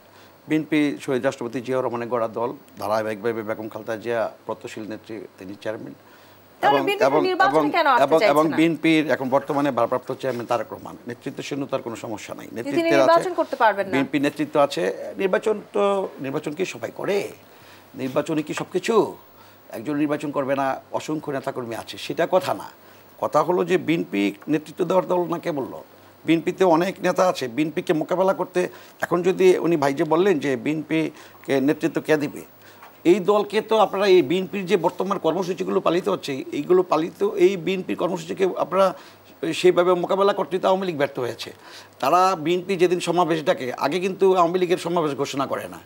S2: বিএনপি শহীদ রাষ্ট্রপতি জিয়াউর রহমানের গড়া দল ধারাবাহিকভাবে বেগম খালতা জিয়া প্রত্যশীল নেত্রী তিনি চেয়ারম্যান এবং বিএনপির এখন বর্তমানে ভারপ্রাপ্ত চেয়ারম্যান তারেক রহমান নেতৃত্ব কোনো সমস্যা নাই নির্বাচন তো নির্বাচন কি সবাই করে কি একজন নির্বাচন করবে না অসংখ্য নেতাকর্মী আছে সেটা কথা না কথা হলো যে বিএনপি নেতৃত্ব দেওয়ার দল না কে বললো বিএনপিতে অনেক নেতা আছে বিএনপিকে মোকাবেলা করতে এখন যদি উনি ভাই যে বললেন যে বিএনপিকে নেতৃত্ব কে দিবে এই দলকে তো আপনারা এই বিএনপির যে বর্তমান কর্মসূচিগুলো পালিত হচ্ছে এইগুলো পালিত এই বিএনপির কর্মসূচিকে আপনারা সেইভাবে মোকাবেলা করতে তো আওয়ামী লীগ ব্যর্থ হয়েছে তারা বিএনপি যেদিন সমাবেশ ডাকে আগে কিন্তু আওয়ামী লীগের সমাবেশ ঘোষণা করে না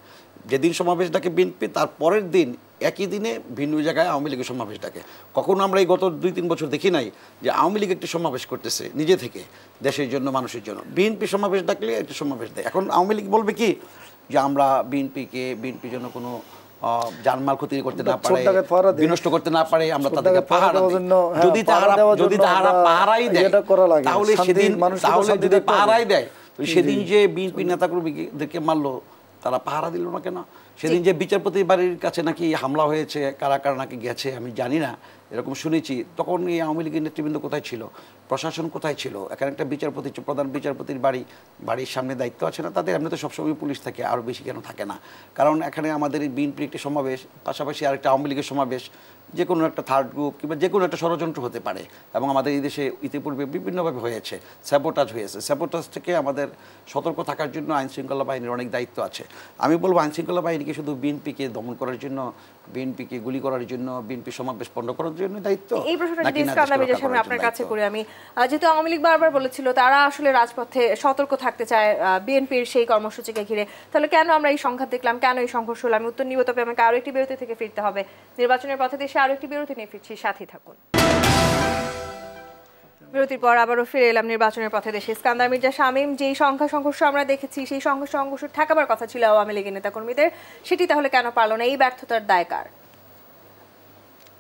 S2: যেদিন সমাবেশ ডাকে বিএনপি তার পরের দিন একই দিনে ভিন্ন জায়গায় আওয়ামী লীগের সমাবেশ ডাকে কখনো আমরা এই গত দুই তিন বছর দেখি নাই যে আওয়ামী লীগ একটি সমাবেশ করতেছে নিজে থেকে দেশের জন্য মানুষের জন্য বিএনপি সমাবেশ ডাকলে একটি সমাবেশ দেয় এখন আওয়ামী লীগ বলবে কি যে আমরা বিএনপিকে বিএনপির জন্য কোনো জানমাল ক্ষতি করতে না পারে বিনষ্ট করতে না পারে আমরা তাদেরকে পাহারা হ্যাঁ, যদি তারা যদি তারা পাহারাই দেয় তাহলে সেদিন তাহলে যদি পাহারাই দেয় তো সেদিন যে বিএনপি নেতাকর্মীদেরকে মারলো তারা পাহারা দিল না কেন সেদিন যে বিচারপতি বাড়ির কাছে নাকি হামলা হয়েছে কারা কারা নাকি গেছে আমি জানি না এরকম শুনেছি তখন এই আওয়ামী লীগের নেতৃবৃন্দ কোথায় ছিল প্রশাসন কোথায় ছিল এখানে একটা বিচারপতি প্রধান বিচারপতির বাড়ি বাড়ির সামনে দায়িত্ব আছে না তাদের এমনি তো সবসময় পুলিশ থাকে আরও বেশি কেন থাকে না কারণ এখানে আমাদের বিএনপির একটি সমাবেশ পাশাপাশি আরেকটা আওয়ামী লীগের সমাবেশ যে কোনো একটা থার্ড গ্রুপ কিংবা যে কোনো একটা ষড়যন্ত্র হতে পারে এবং আমাদের এই দেশে ইতিপূর্বে বিভিন্নভাবে হয়েছে স্যাপোটাজ হয়েছে স্যাপোটাজ থেকে আমাদের সতর্ক থাকার জন্য আইনশৃঙ্খলা বাহিনীর অনেক দায়িত্ব আছে আমি বলবো আইনশৃঙ্খলা বাহিনীকে শুধু বিএনপিকে দমন করার জন্য বিএনপিকে গুলি করার জন্য বিএনপি সমাবেশ পণ্ড করার জন্য দায়িত্ব এই প্রশ্নটা আপনার কাছে করি
S1: আমি যেহেতু আওয়ামী লীগ বারবার বলেছিল তারা আসলে রাজপথে সতর্ক থাকতে চায় বিএনপির সেই কর্মসূচিকে ঘিরে তাহলে কেন আমরা এই সংঘাত দেখলাম কেন এই সংঘর্ষ হলো আমি উত্তর নিব তবে আমাকে আরও একটি বিরতি থেকে ফিরতে হবে নির্বাচনের পথে দেশে শেষে আরো একটি বিরতি নিয়ে ফিরছি সাথে থাকুন বিরতির পর আবারও ফিরে এলাম নির্বাচনের পথে দেশে ইস্কান্দার মির্জা শামীম যেই সংখ্যা সংঘর্ষ আমরা দেখেছি সেই সংখ্যা সংঘর্ষ ঠেকাবার কথা ছিল আওয়ামী লীগের নেতাকর্মীদের সেটি তাহলে কেন পারল না এই ব্যর্থতার দায় কার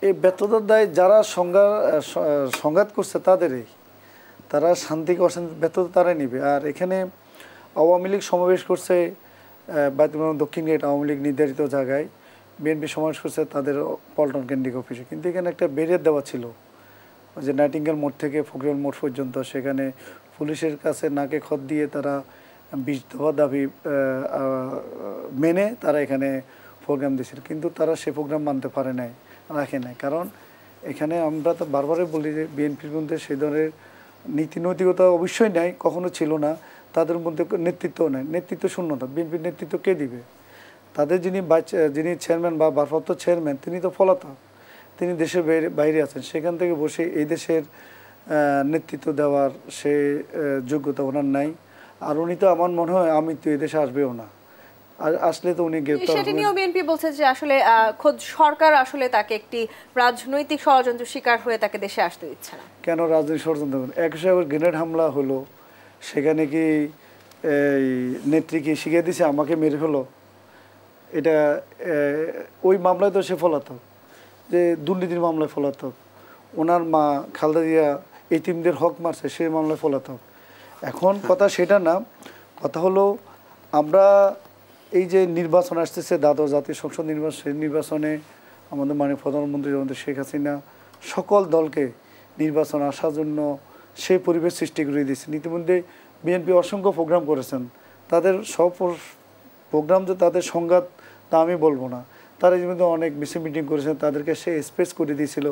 S3: এই ব্যর্থতার দায় যারা সংঘাত সংঘাত করছে তাদেরই তারা শান্তিকে অশান্তি ব্যর্থতা তারাই নিবে আর এখানে আওয়ামী লীগ সমাবেশ করছে বাইতুল দক্ষিণ গেট আওয়ামী লীগ নির্ধারিত জায়গায় বিএনপি সমাবেশ করছে তাদের পল্টন কেন্দ্রিক অফিসে কিন্তু এখানে একটা বেরিয়ার দেওয়া ছিল যে নাইটিঙ্গেল মোড় থেকে ফকরিয়াল মোড় পর্যন্ত সেখানে পুলিশের কাছে নাকে খত দিয়ে তারা বিষ দেওয়া দাবি মেনে তারা এখানে প্রোগ্রাম দিয়েছিল কিন্তু তারা সে প্রোগ্রাম মানতে পারে নাই রাখে নাই কারণ এখানে আমরা তো বারবারই বলি যে বিএনপির মধ্যে সেই ধরনের নীতি নৈতিকতা অবশ্যই নাই কখনো ছিল না তাদের মধ্যে নেতৃত্ব নেই নেতৃত্ব শূন্যতা বিএনপির নেতৃত্ব কে দিবে তাদের যিনি যিনি চেয়ারম্যান বা ভারপ্রাপ্ত চেয়ারম্যান তিনি তো ফলতা তিনি দেশের বাইরে আছেন সেখান থেকে বসে এই দেশের নেতৃত্ব দেওয়ার সে যোগ্যতা ওনার নাই আর উনি তো আমার মনে হয় আমি তো এই দেশে আসবেও না আসলে তো উনি গ্রেফতার সেটা নিয়েও
S1: বিএনপি বলছে যে আসলে খোদ সরকার আসলে তাকে একটি রাজনৈতিক ষড়যন্ত্র শিকার হয়ে তাকে দেশে আসতে দিচ্ছে না
S3: কেন রাজনৈতিক ষড়যন্ত্র একশো গ্রেনেড হামলা হলো সেখানে কি এই নেত্রী কি শিখিয়ে দিছে আমাকে মেরে ফেলো এটা ওই মামলায় তো সে ফলাতক যে দুর্নীতির মামলায় ফলাতক ওনার মা খালদা দিয়া এতিমদের হক মারছে সেই মামলায় ফলাতক এখন হ্যাঁ। কথা সেটা না কথা হলো আমরা এই যে নির্বাচন আসতেছে দ্বাদশ জাতীয় সংসদ নির্বাচন সেই নির্বাচনে আমাদের মাননীয় প্রধানমন্ত্রী আমাদের শেখ হাসিনা সকল দলকে নির্বাচন আসার জন্য সেই পরিবেশ সৃষ্টি করে দিয়েছেন ইতিমধ্যে বিএনপি অসংখ্য প্রোগ্রাম করেছেন তাদের সব প্রোগ্রাম যে তাদের সংঘাত তা আমি বলবো না তারা ইতিমধ্যে অনেক বেশি মিটিং করেছেন তাদেরকে সে স্পেস করে দিয়েছিল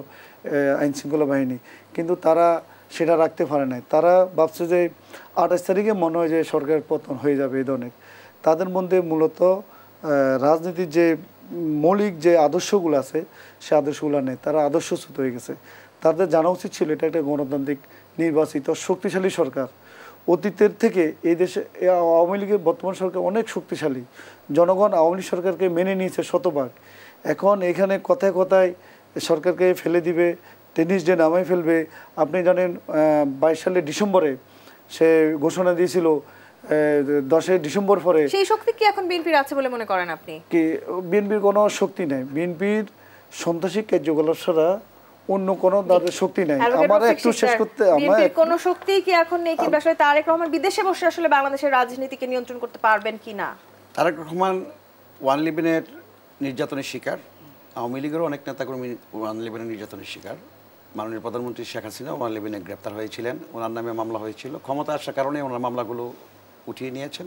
S3: আইনশৃঙ্খলা বাহিনী কিন্তু তারা সেটা রাখতে পারে নাই তারা ভাবছে যে আঠাশ তারিখে মনে হয় যে সরকারের পতন হয়ে যাবে এই ধরনের তাদের মধ্যে মূলত রাজনীতির যে মৌলিক যে আদর্শগুলো আছে সে আদর্শগুলো নেই তারা আদর্শচ্যুত হয়ে গেছে তাদের জানা উচিত ছিল এটা একটা গণতান্ত্রিক নির্বাচিত শক্তিশালী সরকার অতীতের থেকে এই দেশে আওয়ামী লীগের বর্তমান সরকার অনেক শক্তিশালী জনগণ আওয়ামী লীগ সরকারকে মেনে নিয়েছে শতভাগ এখন এখানে কথায় কথায় সরকারকে ফেলে দিবে টেনিস যে নামায় ফেলবে আপনি জানেন বাইশ সালে ডিসেম্বরে সে ঘোষণা দিয়েছিল দশে ডিসেম্বর পরে সেই
S1: শক্তি কি এখন বিএনপির আছে বলে মনে করেন আপনি
S3: কি বিএনপির কোনো শক্তি নেই বিএনপির সন্ত্রাসী কার্যকলাপ ছাড়া অন্য কোন দাদের শক্তি নাই আমার একটু শেষ করতে আমার
S1: কোন শক্তিই কি এখন নেই কি আসলে তারেক রহমান বিদেশে বসে আসলে বাংলাদেশের রাজনীতিকে নিয়ন্ত্রণ করতে পারবেন কি না
S2: তারেক রহমান ওয়ান লিভেনের নির্যাতনের শিকার আওয়ামী লীগের অনেক নেতাকর্মী ওয়ান লিভেনের নির্যাতনের শিকার মাননীয় প্রধানমন্ত্রী শেখ হাসিনা ওয়ান লিভেনে গ্রেপ্তার হয়েছিলেন ওনার নামে মামলা হয়েছিল ক্ষমতা আসার কারণে ওনার মামলাগুলো উঠিয়ে নিয়েছেন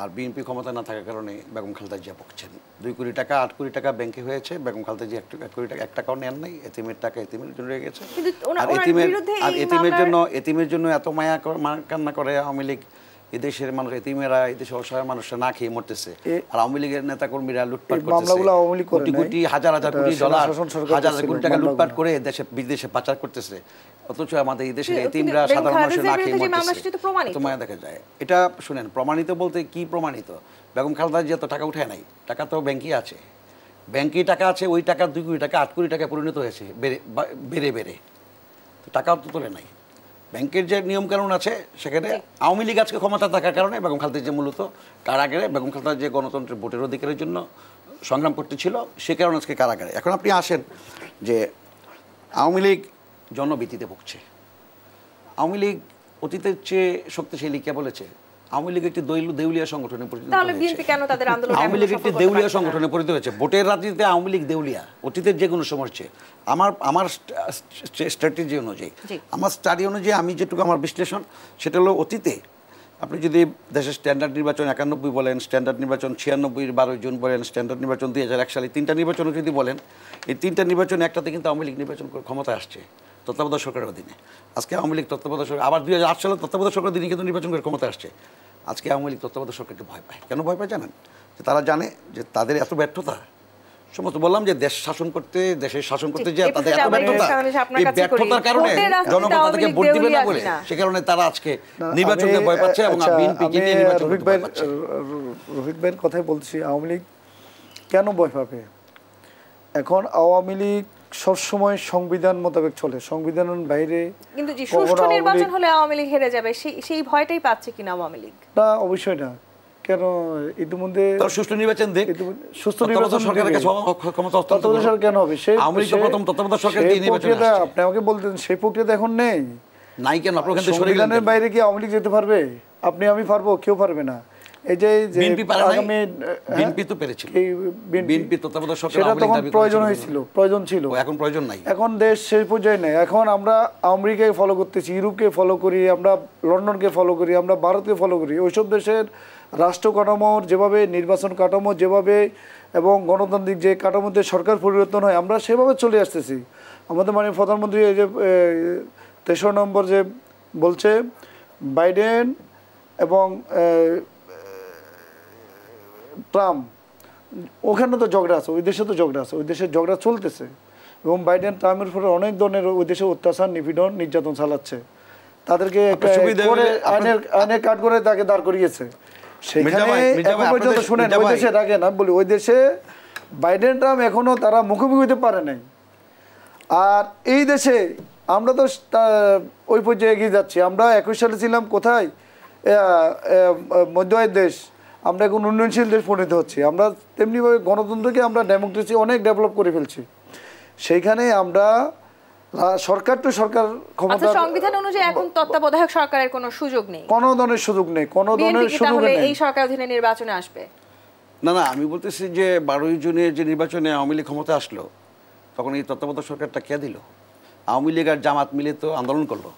S2: আর বিএনপি ক্ষমতা না থাকার কারণে বেগম খালেদা জিয়া পকছেন দুই কোটি টাকা আট কোটি টাকা ব্যাংকে হয়েছে বেগম খালেদা জিয়া এক কোটি টাকা এক টাকাও নেন নাই এতিমের টাকা এতিমের জন্য রয়ে গেছে
S1: আর এতিমের আর এতিমের জন্য
S2: এতিমের জন্য এত মায়া কান্না করে আওয়ামী লীগ এদেশের মানুষ এতিমেরা এদেশে অসহায় মানুষরা না খেয়ে মরতেছে আর আওয়ামী লীগের নেতা কর্মীরা লুটপাট করতেছে কোটি কোটি হাজার হাজার কোটি ডলার হাজার কোটি টাকা লুটপাট করে দেশে বিদেশে পাচার করতেছে অথচ আমাদের এতিমরা সাধারণ মানুষ না খেয়ে মরতেছে তোমায় দেখা যায় এটা শুনেন প্রমাণিত বলতে কি প্রমাণিত বেগম খালেদা জিয়া তো টাকা উঠায় নাই টাকা তো ব্যাংকই আছে ব্যাংকে টাকা আছে ওই টাকা দুই কোটি টাকা আট কোটি টাকা পরিণত হয়েছে বেড়ে বেড়ে বেড়ে তো টাকাও তো তোলে নাই ব্যাংকের যে নিয়মকানুন আছে সেখানে আওয়ামী লীগ আজকে ক্ষমতা থাকার কারণে বেগম খালতে যে মূলত কারাগারে বেগম খালতা যে গণতন্ত্রের ভোটের অধিকারের জন্য সংগ্রাম করতেছিল সে কারণে আজকে কারাগারে এখন আপনি আসেন যে আওয়ামী লীগ জনভীতিতে ভুগছে আওয়ামী লীগ অতীতের চেয়ে শক্তিশালী কে বলেছে আওয়ামী লীগ একটি দেউলিয়া সংগঠনে
S1: আওয়ামী লীগ একটি দেউলিয়া
S2: সংগঠনে হয়েছে ভোটের রাজনীতিতে আওয়ামী লীগ দেউলিয়া অতীতের যে কোনো সময় আমার আমার স্ট্র্যাটেজি অনুযায়ী আমার স্টাডি অনুযায়ী আমি যেটুকু আমার বিশ্লেষণ সেটা হলো অতীতে আপনি যদি দেশের স্ট্যান্ডার্ড নির্বাচন একানব্বই বলেন স্ট্যান্ডার্ড নির্বাচন ছিয়ানব্বই বারোই জুন বলেন স্ট্যান্ডার্ড নির্বাচন দুই হাজার এক সালে তিনটা নির্বাচনও যদি বলেন এই তিনটা নির্বাচন একটাতে কিন্তু আওয়ামী লীগ নির্বাচন ক্ষমতা আসছে তত্ত্বাবধায়ক সরকারের অধীনে আজকে আওয়ামী লীগ তত্ত্বাবধায়ক আবার দুই হাজার আট সালে তত্ত্বাবধায়ক সরকারের দিনে কিন্তু নির্বাচন করে ক্ষমতা আসছে আজকে আওয়ামী লীগ তত্ত্বাবধায়ক সরকারকে ভয় পায় কেন ভয় পায় জানেন যে তারা জানে যে তাদের এত ব্যর্থতা সমস্ত বললাম যে দেশ শাসন করতে দেশের শাসন করতে যে তাদের এত ব্যর্থতা এই ব্যর্থতার কারণে জনগণ তাদেরকে ভোট দিবে না বলে সে কারণে তারা আজকে নির্বাচনকে ভয় পাচ্ছে এবং আচ্ছা, বিএনপি কে নিয়ে নির্বাচন রোহিত ভাই
S3: রোহিত ভাইয়ের কথাই বলছি আওয়ামী লীগ কেন ভয় পাবে এখন আওয়ামী লীগ সবসময় সংবিধান মোতাবেক চলে সংবিধানের বাইরে
S1: কিন্তু যে সুষ্ঠু নির্বাচন হলে আওয়ামী লীগ হেরে যাবে সেই সেই ভয়টাই পাচ্ছে কিনা আওয়ামী লীগ
S3: না অবশ্যই না কেন ইতিমধ্যে সুষ্ঠু নির্বাচন দেখ সুষ্ঠু নির্বাচন সরকারের কাছে ক্ষমতা তত্ত্বাবধায়ক সরকার কেন হবে সেই আওয়ামী লীগ প্রথম তত্ত্বাবধায়ক সরকার দিয়ে নির্বাচন আপনি আমাকে বলতেন সেই প্রক্রিয়া এখন নেই নাই কেন সংবিধানের বাইরে কি আওয়ামী লীগ যেতে পারবে আপনি আমি পারবো কেউ পারবে না যে হ্যাঁ,
S2: তো সেটা প্রয়োজন হয়েছিল প্রয়োজন ছিল এখন প্রয়োজন নাই
S3: এখন দেশ সেই পর্যায়ে এখন আমরা ফলো করতেছি ইউরোপকে ফলো করি আমরা লন্ডনকে ফলো করি আমরা ভারতকে ফলো করি ওইসব দেশের রাষ্ট্র কাঠামোর যেভাবে নির্বাচন কাঠামো যেভাবে এবং গণতান্ত্রিক যে কাঠামোতে সরকার পরিবর্তন হয় আমরা সেভাবে চলে আসতেছি আমাদের মানে প্রধানমন্ত্রী এই যে তেসর নম্বর যে বলছে বাইডেন এবং ট্রাম্প ওখানে তো ঝগড়া আছে ওই দেশে তো ঝগড়া আছে ওই দেশে ঝগড়া চলতেছে এবং বাইডেন ট্রাম্পের ফলে অনেক ধরনের ওই দেশে অত্যাচার নিপীড়ন নির্যাতন চালাচ্ছে তাদেরকে আইনের কাট করে তাকে দাঁড় করিয়েছে মধ্য দেশ আমরা এখন উন্নয়নশীল দেশ পরিণত হচ্ছি আমরা তেমনিভাবে গণতন্ত্রকে আমরা ডেমোক্রেসি অনেক ডেভেলপ করে ফেলছি সেইখানে আমরা সরকার তো সরকার ক্ষমতা আচ্ছা,
S1: সংবিধান অনুযায়ী এখন তত্ত্বাবধায়ক সরকারের কোনো সুযোগ নেই
S3: কোনো ধরনের সুযোগ নেই কোনো ধরনের সুযোগ নেই এই
S1: সরকার অধীনে নির্বাচনে আসবে
S2: না না আমি বলতেছি যে বারোই জুনের যে নির্বাচনে আওয়ামী লীগ ক্ষমতা আসলো তখন এই তত্ত্বাবধায়ক সরকারটা কে দিল আওয়ামী লীগ আর জামাত মিলে তো আন্দোলন করলো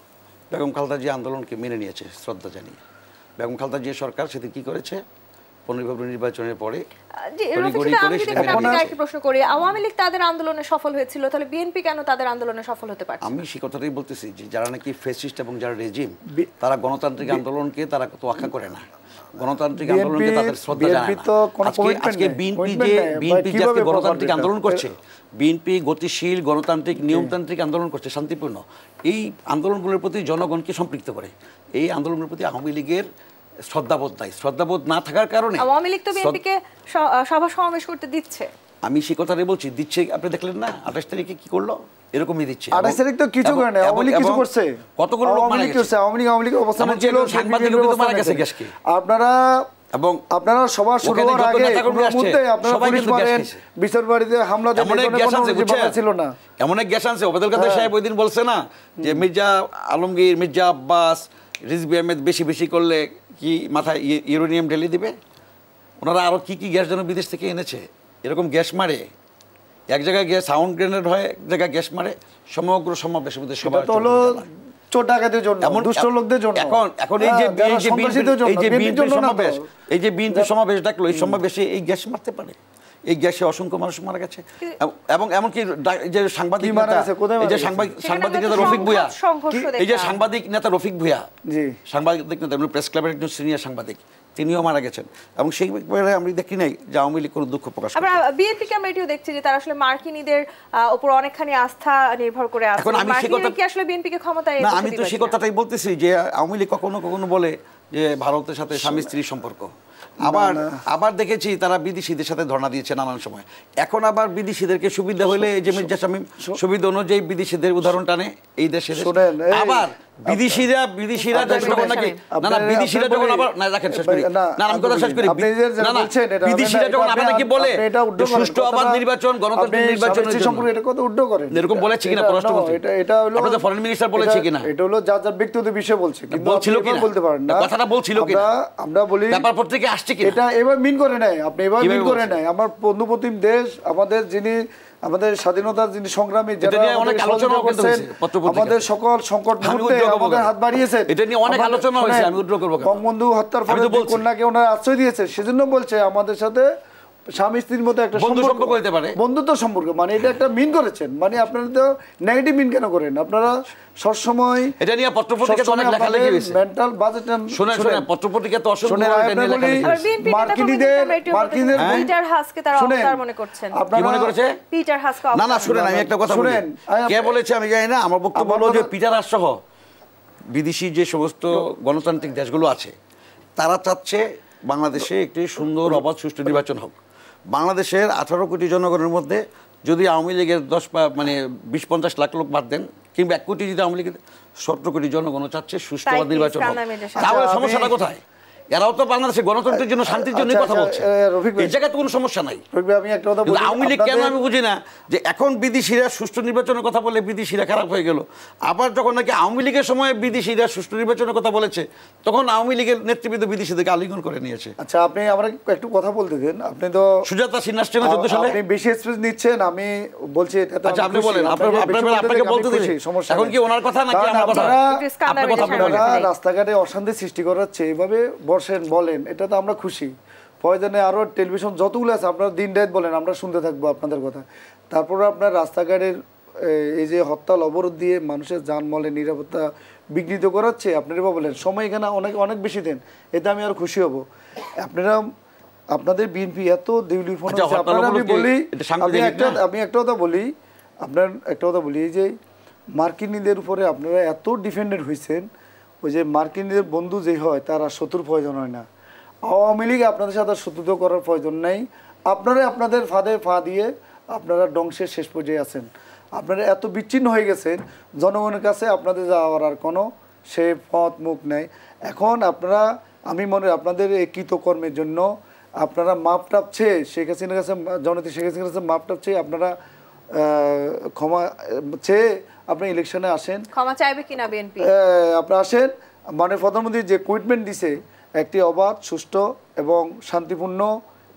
S2: বেগম খালদা যে আন্দোলনকে মেনে নিয়েছে শ্রদ্ধা জানিয়ে বেগম খালদা যে সরকার সেদিন কী করেছে গণতান্ত্রিক
S1: আন্দোলন করছে
S2: বিএনপি গতিশীল গণতান্ত্রিক নিয়মতান্ত্রিক আন্দোলন করছে শান্তিপূর্ণ এই আন্দোলনগুলোর প্রতি জনগণকে সম্পৃক্ত করে এই আন্দোলনগুলোর প্রতি আওয়ামী লীগের শ্রদ্ধাবোধ নাই শ্রদ্ধাবোধ না থাকার কারণে আওয়ামী লীগ তো বিএনপিকে
S1: সভা সমাবেশ করতে দিচ্ছে
S2: আমি সে বলছি দিচ্ছে আপনি দেখলেন না আঠাশ তারিখে কি করলো এরকমই দিচ্ছে আঠাশ তারিখ তো কিছু করে আওয়ামী লীগ কিছু করছে কতগুলো লোক মারা গেছে আওয়ামী লীগ আওয়ামী লীগ অবস্থান ছিল সাংবাদিক লোক মারা গেছে গ্যাসকে
S3: আপনারা এবং আপনারা সবার শুরু হওয়ার আগে আপনারা পুলিশ মারেন ছিল না
S2: এমন এক গ্যাস আনছে কাদের হ্যাঁ। সাহেব ওই দিন বলছে না যে মির্জা আলমগীর মির্জা আব্বাস রিজবি আহমেদ বেশি বেশি করলে কি মাথায় ইউরেনিয়াম ঢেলে দিবে ওনারা আরও কী কী গ্যাস যেন বিদেশ থেকে এনেছে এরকম গ্যাস মারে এক জায়গায় গ্যাস সাউন্ড গ্রেনেড হয় এক জায়গায় গ্যাস মারে সমগ্র সমাবেশের মধ্যে সবাই হলো এই যে হ্যাঁ, বিএনপি সমাবেশ ডাকলো এই সমাবেশে এই গ্যাস মারতে পারে এই গ্যাসে অসংখ্য মানুষ মারা গেছে এবং এমনকি যে সাংবাদিক সাংবাদিক নেতা রফিক ভুয়া এই যে সাংবাদিক নেতা রফিক ভুয়া সাংবাদিক নেতা প্রেস ক্লাবের একজন সিনিয়র সাংবাদিক তিনিও মারা গেছেন এবং সেই ব্যাপারে আমি দেখি নাই যে আওয়ামী লীগ কোনো দুঃখ প্রকাশ আবার
S1: বিএনপি আমরা এটিও দেখছি যে তারা আসলে মার্কিনীদের উপর অনেকখানি আস্থা নির্ভর করে আছে এখন আমি সেই কথা কি আসলে বিএনপিকে কে ক্ষমতায় না আমি তো সেই
S2: কথাটাই বলতেছি যে আওয়ামী লীগ কখনো কখনো বলে যে ভারতের সাথে স্বামী স্ত্রীর সম্পর্ক আবার আবার দেখেছি তারা বিদেশিদের সাথে ধর্ণা দিয়েছে নানান সময় এখন আবার বিদেশিদেরকে সুবিধা হলে যে মির্জা শামীম সুবিধা অনুযায়ী বিদেশিদের উদাহরণ টানে এই দেশে আবার এটা হলো
S3: ফরেন মিনিস্টার বলেছে কিনা এটা হলো বিষয় বলছে বলছিল কি বলতে পারেন না বলছিল কি আমরা বলি আসছে কি এটা এবার মিন করে নেয় আপনি এবার মিন করে নেয় আমার বন্ধু প্রতিম দেশ আমাদের যিনি আমাদের স্বাধীনতার যিনি সংগ্রামী অনেক আলোচনা আমাদের সকল সংকট হাত বাড়িয়েছে এটা নিয়ে অনেক আলোচনা হয়েছে হ্যাঁ, আমি বঙ্গবন্ধু হত্যার ফলে কন্যাকে ওনারা আশ্রয় দিয়েছে সেজন্য বলছে আমাদের সাথে স্বামী স্ত্রীর মতো একটা সম্পর্ক হতে পারে বন্ধুত্ব সম্পর্ক মানে এটা একটা মিন করেছেন মানে আপনারা তো নেগেটিভ মিন কেন করেন আপনারা সবসময়
S2: এটা নিয়ে পত্রপত্রিকা তো অনেক লেখা লেগে গেছে
S3: মেন্টাল বাজেট শুনে শুনে পত্রপত্রিকা তো অসংখ্য মার্কিনিদের মার্কিনিদের পিটার
S1: হাসকে তার অবতার মনে করছেন আপনি মনে করেছে পিটার হাসকে না না শুনেন আমি একটা কথা শুনেন
S2: কে বলেছে আমি জানি না আমার বক্তব্য হলো যে পিটার হাস সহ বিদেশি যে সমস্ত গণতান্ত্রিক দেশগুলো আছে তারা চাচ্ছে বাংলাদেশে একটি সুন্দর অবাধ সুষ্ঠু নির্বাচন হোক বাংলাদেশের আঠারো কোটি জনগণের মধ্যে যদি আওয়ামী লীগের দশ মানে বিশ পঞ্চাশ লাখ লোক বাদ দেন কিংবা এক কোটি যদি আওয়ামী লীগের সতেরো কোটি জনগণ চাচ্ছে সুষ্ঠু নির্বাচন তাহলে সমস্যাটা কোথায় এরাও তো বাংলাদেশে গণতন্ত্রের জন্য শান্তির জন্য আচ্ছা, কথা আচ্ছা,
S3: বলছে
S2: এই জায়গায় তো কোনো সমস্যা নাই
S3: আমি একটা কথা আওয়ামী লীগ কেন
S2: আমি বুঝি না যে এখন বিদেশিরা সুষ্ঠু নির্বাচনের কথা বলে বিদেশিরা খারাপ হয়ে গেল আবার যখন নাকি আওয়ামী লীগের সময় বিদেশিরা সুষ্ঠু নির্বাচনের কথা বলেছে তখন আওয়ামী লীগের নেতৃবৃন্দ বিদেশিদেরকে আলিঙ্গন করে নিয়েছে
S3: আচ্ছা আপনি আমার একটু কথা বলতে দেন আপনি তো সুজাতা সিনহা চোদ্দ সালে আপনি বেশি এক্সপ্রেস নিচ্ছেন আমি বলছি আচ্ছা আপনি বলেন আপনার আপনাকে বলতে দিচ্ছি সমস্যা এখন কি ওনার কথা নাকি আমার কথা কথা রাস্তাঘাটে অশান্তি সৃষ্টি করাচ্ছে এইভাবে বসেন বলেন এটা তো আমরা খুশি প্রয়োজনে আরও টেলিভিশন যতগুলো আছে আপনারা দিন রাত বলেন আমরা শুনতে থাকবো আপনাদের কথা তারপরে আপনার রাস্তাঘাটের এই যে হরতাল অবরোধ দিয়ে মানুষের যানমলের নিরাপত্তা বিঘ্নিত করাচ্ছে আপনারা বলেন সময় এখানে অনেক অনেক বেশি দেন এতে আমি আর খুশি হব আপনারা আপনাদের বিএনপি এত দেউলিফোন আচ্ছা, আপনারা আমি বলি আমি একটা আমি একটা কথা বলি আপনার একটা কথা বলি এই যে মার্কিনীদের উপরে আপনারা এত ডিফেন্ডেড হয়েছেন ওই যে মার্কিনদের বন্ধু যে হয় তার আর শত্রুর প্রয়োজন হয় না আওয়ামী লীগ আপনাদের সাথে শত্রুত করার প্রয়োজন নেই আপনারা আপনাদের ফাঁদে ফা দিয়ে আপনারা ডংশের শেষ পর্যায়ে আছেন আপনারা এত বিচ্ছিন্ন হয়ে গেছেন জনগণের কাছে আপনাদের যাওয়ার আর কোনো সে পথ মুখ নেই এখন আপনারা আমি মনে আপনাদের এই কৃতকর্মের জন্য আপনারা মাপ টাপছে শেখ হাসিনার কাছে জনতা শেখ হাসিনার কাছে মাপ টাপছে আপনারা ক্ষমা চেয়ে আপনি ইলেকশনে আসেন
S1: ক্ষমা চাইবে কিনা বিএনপি
S3: আপনি আসেন মাননীয় প্রধানমন্ত্রী যে কুইটমেন্ট দিছে একটি অবাধ সুষ্ঠু এবং শান্তিপূর্ণ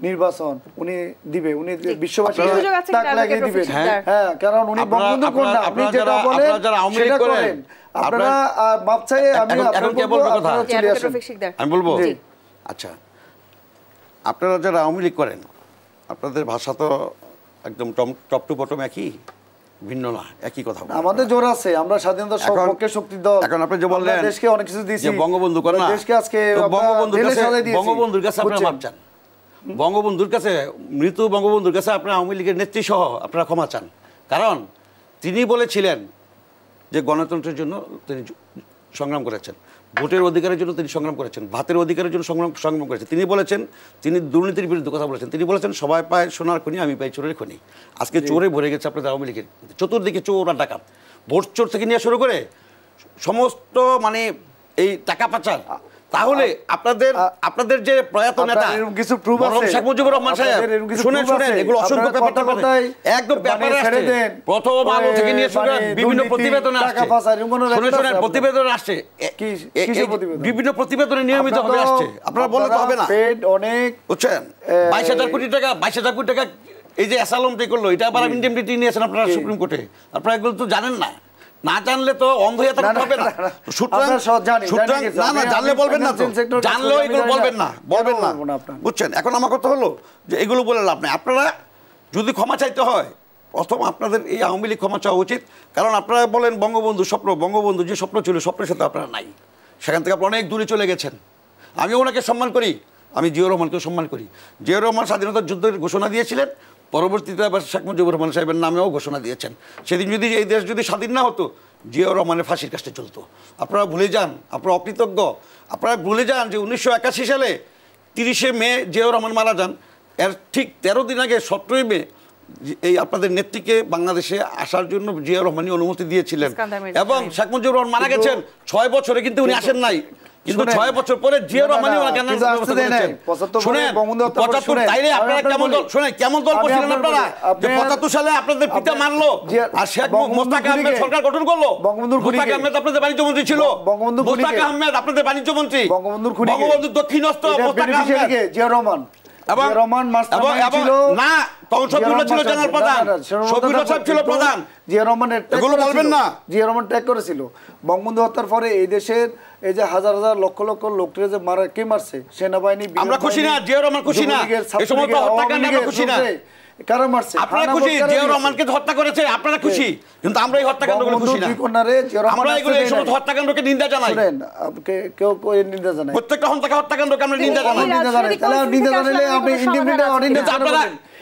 S3: নির্বাচন উনি দিবে উনি বিশ্ববাসী তাক লাগিয়ে দিবেন হ্যাঁ কারণ উনি বঙ্গবন্ধু কন্যা আপনি যেটা বলেন সেটা করেন আপনারা মাপ চাইয়ে আমি আমি বলবো
S2: আচ্ছা আপনারা যারা আওয়ামী লীগ করেন আপনাদের ভাষা তো একদম টপ টু বটম একই ভিন্ন না একই কথা
S3: আমাদের জোর আছে আমরা স্বাধীনতা সপক্ষে শক্তি দল এখন আপনি যে বললেন দেশকে অনেক কিছু দিয়েছি বঙ্গবন্ধু করেন দেশকে আজকে বঙ্গবন্ধুর কাছে বঙ্গবন্ধুর কাছে আপনি মাপ চান
S2: বঙ্গবন্ধুর কাছে মৃত বঙ্গবন্ধুর কাছে আপনি আওয়ামী লীগের নেত্রী সহ আপনারা ক্ষমা চান কারণ তিনি বলেছিলেন যে গণতন্ত্রের জন্য তিনি সংগ্রাম করেছেন ভোটের অধিকারের জন্য তিনি সংগ্রাম করেছেন ভাতের অধিকারের জন্য সংগ্রাম সংগ্রাম করেছেন তিনি বলেছেন তিনি দুর্নীতির বিরুদ্ধে কথা বলেছেন তিনি বলেছেন সবাই পায় সোনার খনি আমি পাই চোরের খনি আজকে চোরে ভরে গেছে আপনাদের আওয়ামী লীগের চতুর্দিকে চোর আর ডাকাত ভোট চোর থেকে নিয়ে শুরু করে সমস্ত মানে এই টাকা পাচার তাহলে আপনাদের আপনাদের যে প্রয়াত নেতা কিছু প্রুফ আছে শেখ মুজিবুর রহমান সাহেব এগুলো অসংখ্য একদম প্রথম আলো থেকে নিয়ে শুনে মানে বিভিন্ন প্রতিবেদন আসছে শুনে প্রতিবেদন আসছে বিভিন্ন প্রতিবেদনে নিয়মিত হবে আসছে আপনারা বলে তো হবে না অনেক বুঝছেন বাইশ কোটি টাকা বাইশ কোটি টাকা এই যে অ্যাসালমটি করলো এটা আবার ইন্ডেমনিটি নিয়েছেন আপনারা সুপ্রিম কোর্টে আপনারা এগুলো তো জানেন না না জানলে তো অন্ধ হয়ে থাকতে হবে না
S3: সুতরাং সুতরাং না না জানলে বলবেন না জানলেও এগুলো বলবেন না
S2: বলবেন না বুঝছেন এখন আমার কথা হলো যে এগুলো বলে লাভ নাই আপনারা যদি ক্ষমা চাইতে হয় প্রথম আপনাদের এই আওয়ামী লীগ ক্ষমা চাওয়া উচিত কারণ আপনারা বলেন বঙ্গবন্ধু স্বপ্ন বঙ্গবন্ধু যে স্বপ্ন ছিল স্বপ্নের সাথে আপনারা নাই সেখান থেকে আপনারা অনেক দূরে চলে গেছেন আমি ওনাকে সম্মান করি আমি জিয়াউর রহমানকে সম্মান করি জিয়াউর রহমান স্বাধীনতার যুদ্ধের ঘোষণা দিয়েছিলেন পরবর্তীতে আবার শেখ মুজিবুর রহমান সাহেবের নামেও ঘোষণা দিয়েছেন সেদিন যদি এই দেশ যদি স্বাধীন না হতো জিয়াউর রহমানের ফাঁসির কাছে চলতো আপনারা ভুলে যান আপনারা অকৃতজ্ঞ আপনারা ভুলে যান যে উনিশশো সালে তিরিশে মে জিয়াউর রহমান মারা যান এর ঠিক তেরো দিন আগে সতেরোই মে এই আপনাদের নেত্রীকে বাংলাদেশে আসার জন্য জিয়া রহমানি অনুমতি দিয়েছিলেন এবং শেখ মুজিবুর রহমান মারা গেছেন ছয় বছরে কিন্তু উনি আসেন নাই কিন্তু ছয় বছর পরে জিয়া শোনেন কেমন আপনারা যে পঁচাত্তর সালে আপনাদের পিতা মানলো আর শেখ মোস্তাক আহমেদ সরকার গঠন করলো মোস্তাক আহমেদ আপনাদের বাণিজ্য মন্ত্রী ছিল মোস্তাক আহমেদ আপনাদের বাণিজ্য মন্ত্রী দক্ষিণস্থ মোস্তাক আহমেদ
S3: জিয়া রহমান জিয়া রহমান ট্যাগ করেছিল বঙ্গবন্ধু হত্যার পরে এই দেশের এই যে হাজার হাজার লক্ষ লক্ষ লোকরে যে মারা কে মারছে সেনাবাহিনী আমরা খুশি না জিয়াউর রহমান খুশি না এই আমরা খুশি না কারা মারছে আপনারা খুশি রহমানকে
S2: হত্যা করেছে আপনারা খুশি কিন্তু আমরা এই হত্যাকাণ্ডগুলো খুশি না আমরা এই হত্যাকাণ্ডকে নিন্দা জানাই শুনেন কেউ কেউ নিন্দা জানাই প্রত্যেকটা হত্যাকাণ্ডকে আমরা নিন্দা জানাই নিন্দা জানাই তাহলে নিন্দা জানালে আপনি ইন্ডিপেন্ডেন্ট অর্ডিনেন্স আপনারা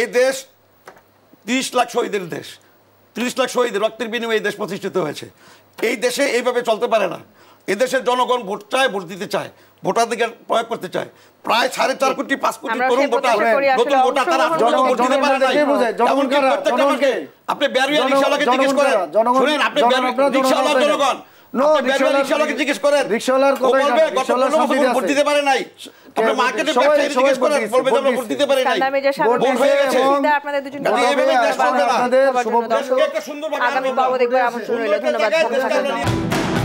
S2: এই দেশ ত্রিশ লাখ শহীদের দেশ ত্রিশ লাখ শহীদ রক্তের বিনিময়ে এই দেশ প্রতিষ্ঠিত হয়েছে এই দেশে এইভাবে চলতে পারে না এদেশের জনগণ ভোট চায় ভোট দিতে চায় ভোটাধিকার প্রয়োগ করতে চায় প্রায় সাড়ে চার কোটি পাঁচ কোটি তরুণ ভোটার নতুন ভোটার তারা জনগণ ভোট দিতে পারে নাই এমনকি প্রত্যেকটা মাঠে আপনি ব্যারিয়ার রিক্সাওয়ালাকে জিজ্ঞেস করেন শুনেন আপনি রিক্সাওয়ালা জনগণ জিজ্ঞেস করেন রিক্সাওয়ালার কথা বলবে গত ভোট দিতে পারে নাই আমরা মার্কেটে ব্যবসায়ী জিজ্ঞেস করেন বলবে যে আমরা ভোট দিতে পারি নাই ভোট হয়ে গেছে
S1: আপনাদের দুজন এইভাবে দেশ চলবে না আপনাদের শুভকামনা একটা সুন্দর আগামী পর্ব দেখবার আমন্ত্রণ রইল ধন্যবাদ